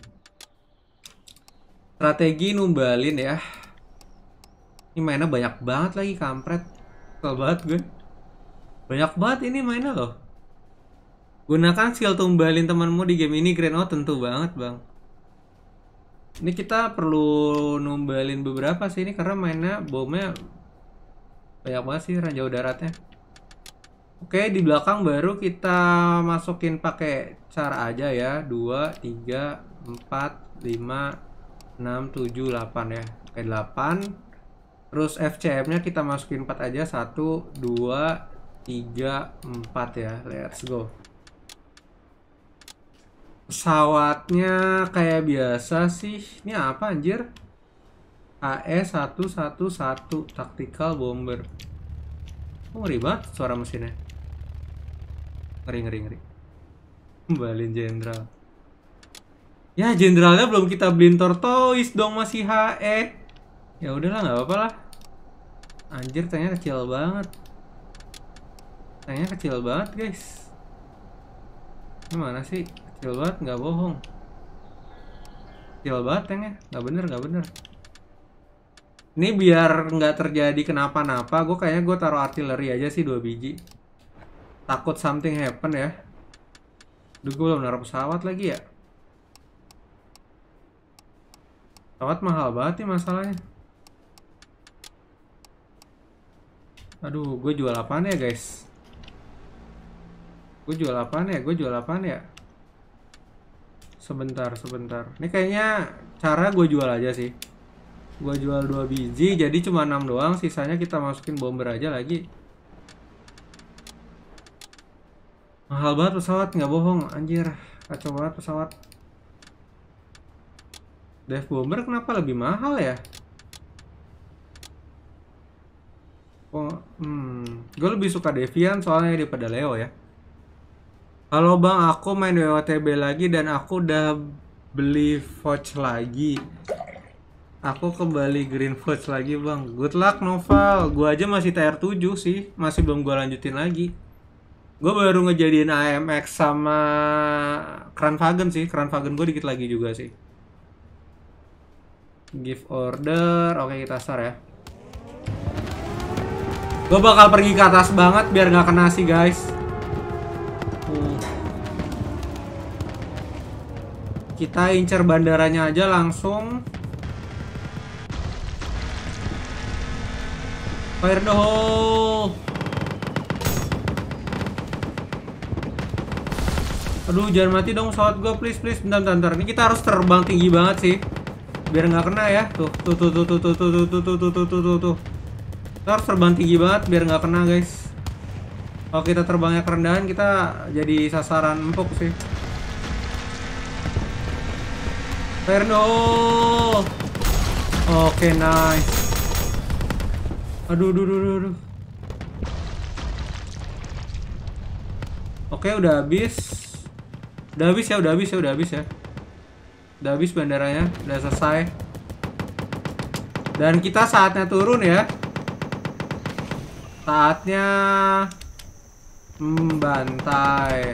Strategi numbalin ya. Ini mainnya banyak banget lagi, kampret. Kesel banget gue. Banyak banget ini mainnya loh. Gunakan skill tumbalin temanmu di game ini, Grand Oh, tentu banget, Bang. Ini kita perlu numbalin beberapa sih ini karena mainnya bomnya banyak banget sih ranjau daratnya. Oke, di belakang baru kita masukin pakai cara aja ya. 2, 3, 4, 5, 6, 7, 8 ya. Oke, 8. Terus FCM-nya kita masukin 4 aja. 1, 2, 3, 4 ya. Let's go. Pesawatnya kayak biasa sih. Ini apa anjir? AE-111 Tactical Bomber. Oh, ngeri banget suara mesinnya ngeri ngeri ngeri kembaliin jenderal ya jenderalnya belum kita beliin tortoise dong masih HE eh. ya udahlah nggak apa-apa lah anjir tanya kecil banget tanya kecil banget guys gimana sih kecil banget nggak bohong kecil banget tanya nggak bener nggak bener ini biar nggak terjadi kenapa-napa gue kayaknya gue taruh artileri aja sih dua biji Takut something happen ya. Duh, gue belum naruh pesawat lagi ya. Pesawat mahal banget nih masalahnya. Aduh, gue jual apaan ya guys? Gue jual apaan ya? Gue jual apaan ya? Sebentar, sebentar. Ini kayaknya cara gue jual aja sih. Gue jual 2 biji, jadi cuma 6 doang. Sisanya kita masukin bomber aja lagi. Mahal banget pesawat, nggak bohong, anjir. Kacau banget pesawat. Dev Bomber kenapa lebih mahal ya? Oh, hmm. Gue lebih suka Devian soalnya daripada Leo ya. Halo bang, aku main WOTB lagi dan aku udah beli Forge lagi. Aku kembali Green Forge lagi bang. Good luck Noval. Gue aja masih TR7 sih. Masih belum gue lanjutin lagi gue baru ngejadiin AMX sama Kranvagen sih Kranvagen gue dikit lagi juga sih give order oke kita start ya gue bakal pergi ke atas banget biar nggak kena sih guys kita incer bandaranya aja langsung fire the hole Aduh, jangan mati dong pesawat gue, please, please. Bentar, bentar, bentar. Ini kita harus terbang tinggi banget sih. Biar nggak kena ya. Tuh, tuh, tuh, tuh, tuh, tuh, tuh, tuh, tuh, tuh, tuh, tuh, tuh, tuh. Kita harus terbang tinggi banget biar nggak kena, guys. Kalau kita terbangnya kerendahan, kita jadi sasaran empuk sih. Ferno! Oke, okay, nice. Aduh, aduh, aduh, aduh. Oke, okay, udah habis. Udah habis ya, udah habis ya, udah habis ya. Udah habis bandaranya, udah selesai. Dan kita saatnya turun ya. Saatnya membantai.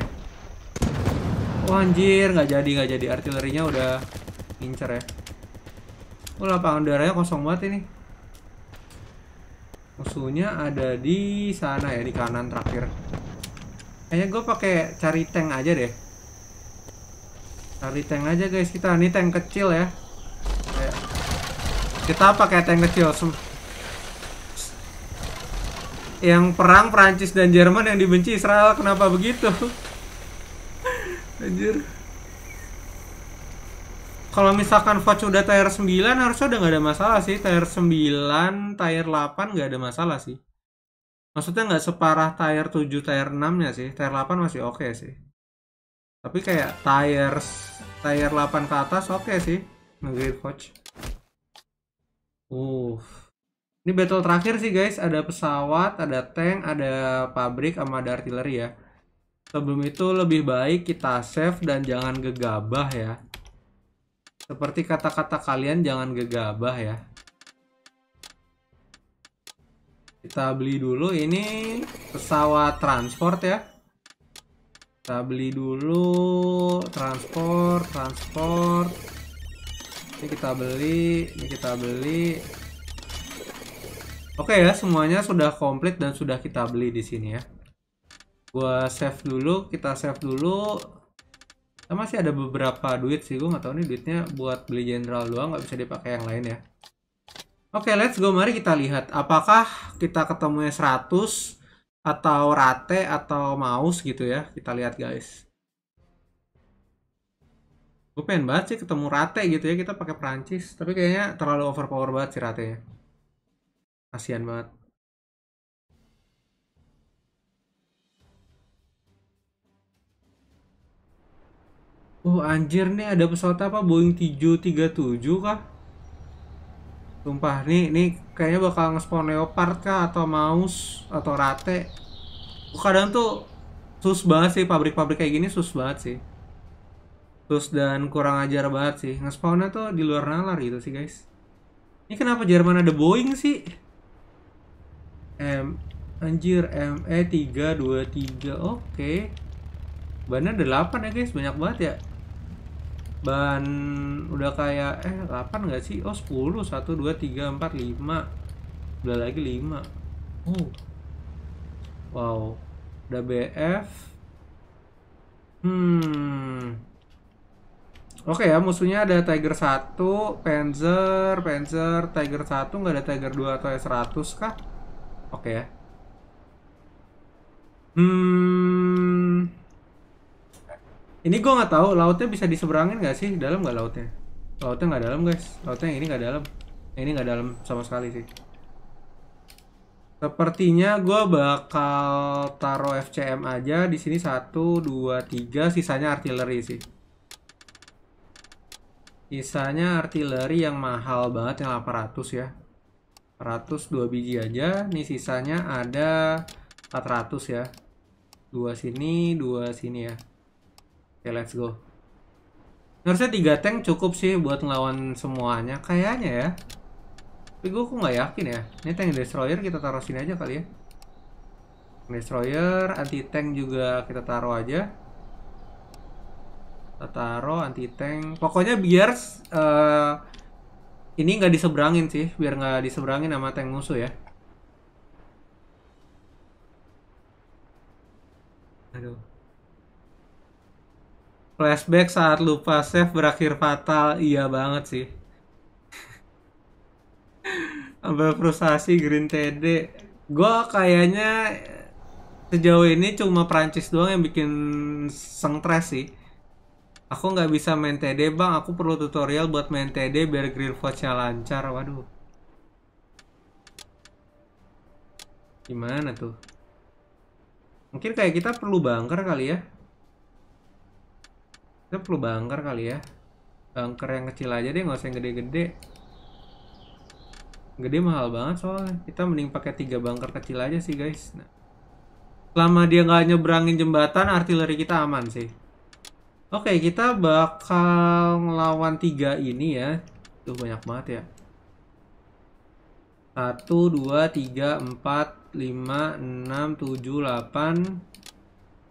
Hmm, oh, anjir, nggak jadi, nggak jadi. Artilerinya udah incer ya. Oh, lapangan udaranya kosong banget ini. Musuhnya ada di sana ya, di kanan terakhir. Kayaknya gue pakai cari tank aja deh cari tank aja guys kita ini tank kecil ya kita pakai tank kecil yang perang Prancis dan Jerman yang dibenci Israel kenapa begitu [LAUGHS] anjir kalau misalkan Foch udah tier 9 harusnya udah gak ada masalah sih tier 9 tier 8 gak ada masalah sih maksudnya nggak separah tier 7 tier 6 nya sih tier 8 masih oke okay sih tapi kayak tires tire 8 ke atas oke okay sih nge coach uh ini battle terakhir sih guys ada pesawat ada tank ada pabrik sama ada artileri ya sebelum itu lebih baik kita save dan jangan gegabah ya seperti kata-kata kalian jangan gegabah ya kita beli dulu ini pesawat transport ya kita beli dulu transport, transport. Ini kita beli, ini kita beli. Oke ya, semuanya sudah komplit dan sudah kita beli di sini ya. Gua save dulu, kita save dulu. Kita masih ada beberapa duit sih, gue, nggak tahu nih duitnya buat beli general doang, nggak bisa dipakai yang lain ya. Oke, let's go. Mari kita lihat apakah kita ketemunya 100 atau rate atau mouse gitu ya kita lihat guys gue pengen banget sih ketemu rate gitu ya kita pakai Perancis tapi kayaknya terlalu overpower banget sih ya kasihan banget Oh anjir nih ada pesawat apa Boeing 737 kah? Sumpah, nih, nih kayaknya bakal nge-spawn leopard kah, atau mouse, atau rate. Kadang tuh sus banget sih, pabrik-pabrik kayak gini sus banget sih. Sus dan kurang ajar banget sih. nge tuh di luar nalar gitu sih guys. Ini kenapa Jerman ada Boeing sih? M anjir ME323. Oke. Okay. Bannya ada 8 ya guys, banyak banget ya ban udah kayak eh 8 nggak sih oh 10 1 2 3 4 5 udah lagi 5 oh wow udah BF hmm Oke okay ya, musuhnya ada Tiger 1, Panzer, Panzer, Tiger 1, nggak ada Tiger 2 atau S100 kah? Oke okay ya. Hmm, ini gue nggak tahu lautnya bisa diseberangin nggak sih? Dalam gak lautnya? Lautnya nggak dalam guys. Lautnya yang ini nggak dalam. ini nggak dalam sama sekali sih. Sepertinya gue bakal taruh FCM aja di sini satu, dua, tiga, sisanya artileri sih. Sisanya artileri yang mahal banget yang 800 ya. 100 dua biji aja. Nih sisanya ada 400 ya. Dua sini, dua sini ya. Oke, okay, let's go. Menurut saya 3 tank cukup sih buat ngelawan semuanya. Kayaknya ya. Tapi gue kok nggak yakin ya. Ini tank destroyer kita taruh sini aja kali ya. Destroyer, anti-tank juga kita taruh aja. Kita taruh anti-tank. Pokoknya biar... Uh, ini nggak diseberangin sih. Biar nggak diseberangin sama tank musuh ya. Aduh. Flashback saat lupa save berakhir fatal. Iya banget sih. [LAUGHS] Ambil frustasi Green TD. Gue kayaknya sejauh ini cuma Prancis doang yang bikin sengtres sih. Aku nggak bisa main TD bang, aku perlu tutorial buat main TD biar Green Forge-nya lancar. Waduh. Gimana tuh? Mungkin kayak kita perlu bunker kali ya. Kita perlu bunker kali ya. Bunker yang kecil aja deh, nggak usah yang gede-gede. Gede mahal banget soalnya. Kita mending pakai tiga bunker kecil aja sih guys. Nah, selama dia nggak nyebrangin jembatan, artileri kita aman sih. Oke, okay, kita bakal ngelawan tiga ini ya. Tuh banyak banget ya. Satu, dua, tiga, empat, lima, enam, tujuh, delapan.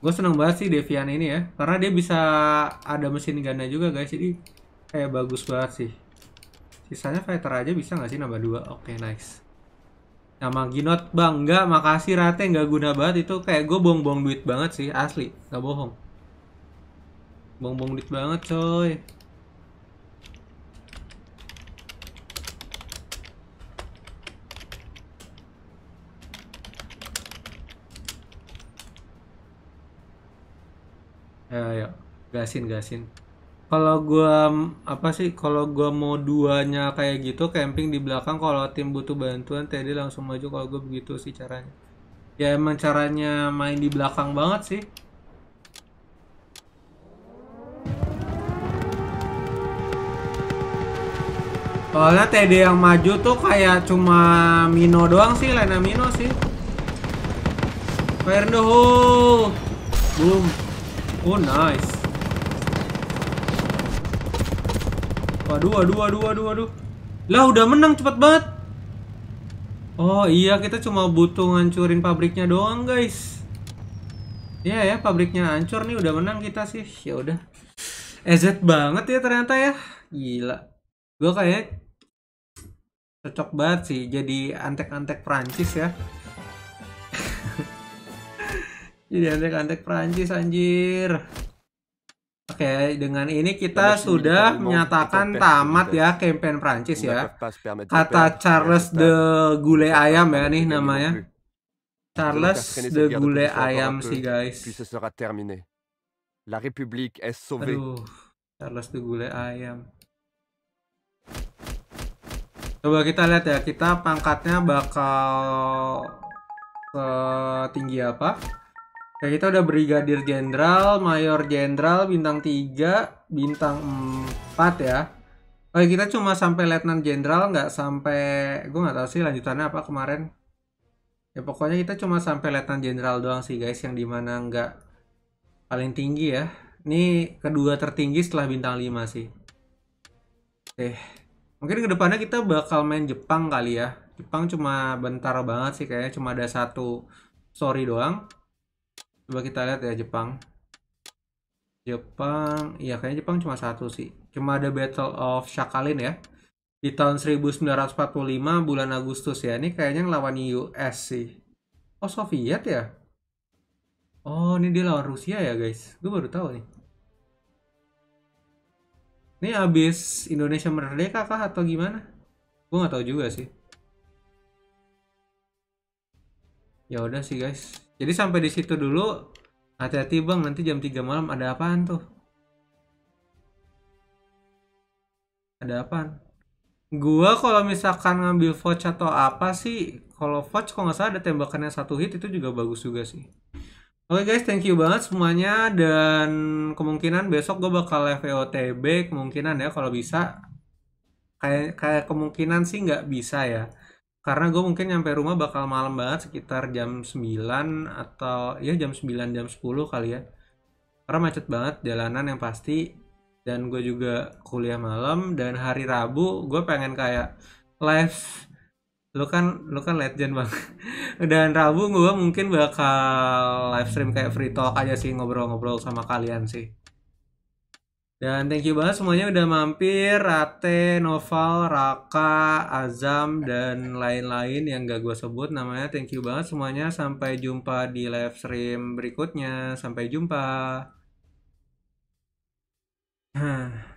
gue seneng banget sih Devian ini ya karena dia bisa ada mesin ganda juga guys jadi kayak bagus banget sih sisanya fighter aja bisa nggak sih nambah dua oke okay, nice sama Ginot bangga makasih Rate nggak guna banget itu kayak gue bong-bong duit banget sih asli nggak bohong bong-bong duit banget coy ayo, ya, ya. ayo. gasin gasin kalau gua apa sih kalau gua mau duanya kayak gitu camping di belakang kalau tim butuh bantuan Teddy langsung maju kalau gua begitu sih caranya ya emang caranya main di belakang banget sih soalnya TD yang maju tuh kayak cuma Mino doang sih Lena Mino sih Fire in Boom Oh nice. Waduh, waduh, waduh, waduh, waduh. Lah udah menang cepat banget. Oh iya kita cuma butuh ngancurin pabriknya doang guys. Iya yeah, ya pabriknya hancur nih udah menang kita sih. Ya udah. EZ banget ya ternyata ya. Gila. Gue kayak cocok banget sih jadi antek-antek Prancis ya. Jadi antek-antek Perancis anjir. Oke, dengan ini kita sudah menyatakan tamat ya kampanye Perancis ya. Kata Charles de Gule Ayam ya nih namanya. Charles de Gule Ayam sih guys. Aduh, Charles de Gule Ayam. Coba kita lihat ya, kita pangkatnya bakal tinggi apa? Ya kita udah Brigadir Jenderal, Mayor Jenderal, bintang 3, bintang 4 ya. Oke oh, ya, kita cuma sampai Letnan Jenderal, nggak sampai, gue nggak tahu sih lanjutannya apa kemarin. Ya pokoknya kita cuma sampai Letnan Jenderal doang sih guys, yang dimana nggak paling tinggi ya. Ini kedua tertinggi setelah bintang 5 sih. Oke, eh, mungkin kedepannya kita bakal main Jepang kali ya. Jepang cuma bentar banget sih kayaknya, cuma ada satu story doang coba kita lihat ya Jepang Jepang ya kayaknya Jepang cuma satu sih cuma ada Battle of Shakalin ya di tahun 1945 bulan Agustus ya ini kayaknya ngelawan US sih oh Soviet ya oh ini dia lawan Rusia ya guys gue baru tahu nih ini abis Indonesia merdeka kah atau gimana gue nggak tahu juga sih ya udah sih guys jadi sampai di situ dulu. Hati-hati bang, nanti jam 3 malam ada apaan tuh? Ada apaan? Gua kalau misalkan ngambil vouch atau apa sih, kalau vouch kok nggak salah ada tembakannya satu hit itu juga bagus juga sih. Oke okay guys, thank you banget semuanya dan kemungkinan besok gue bakal live VOTB kemungkinan ya kalau bisa kayak kayak kemungkinan sih nggak bisa ya karena gue mungkin nyampe rumah bakal malam banget sekitar jam 9 atau ya jam 9 jam 10 kali ya karena macet banget jalanan yang pasti dan gue juga kuliah malam dan hari Rabu gue pengen kayak live lu kan lu kan legend bang [LAUGHS] dan Rabu gue mungkin bakal live stream kayak free talk aja sih ngobrol-ngobrol sama kalian sih dan thank you banget semuanya udah mampir Rate, Noval, Raka, Azam, dan lain-lain yang gak gue sebut namanya Thank you banget semuanya Sampai jumpa di live stream berikutnya Sampai jumpa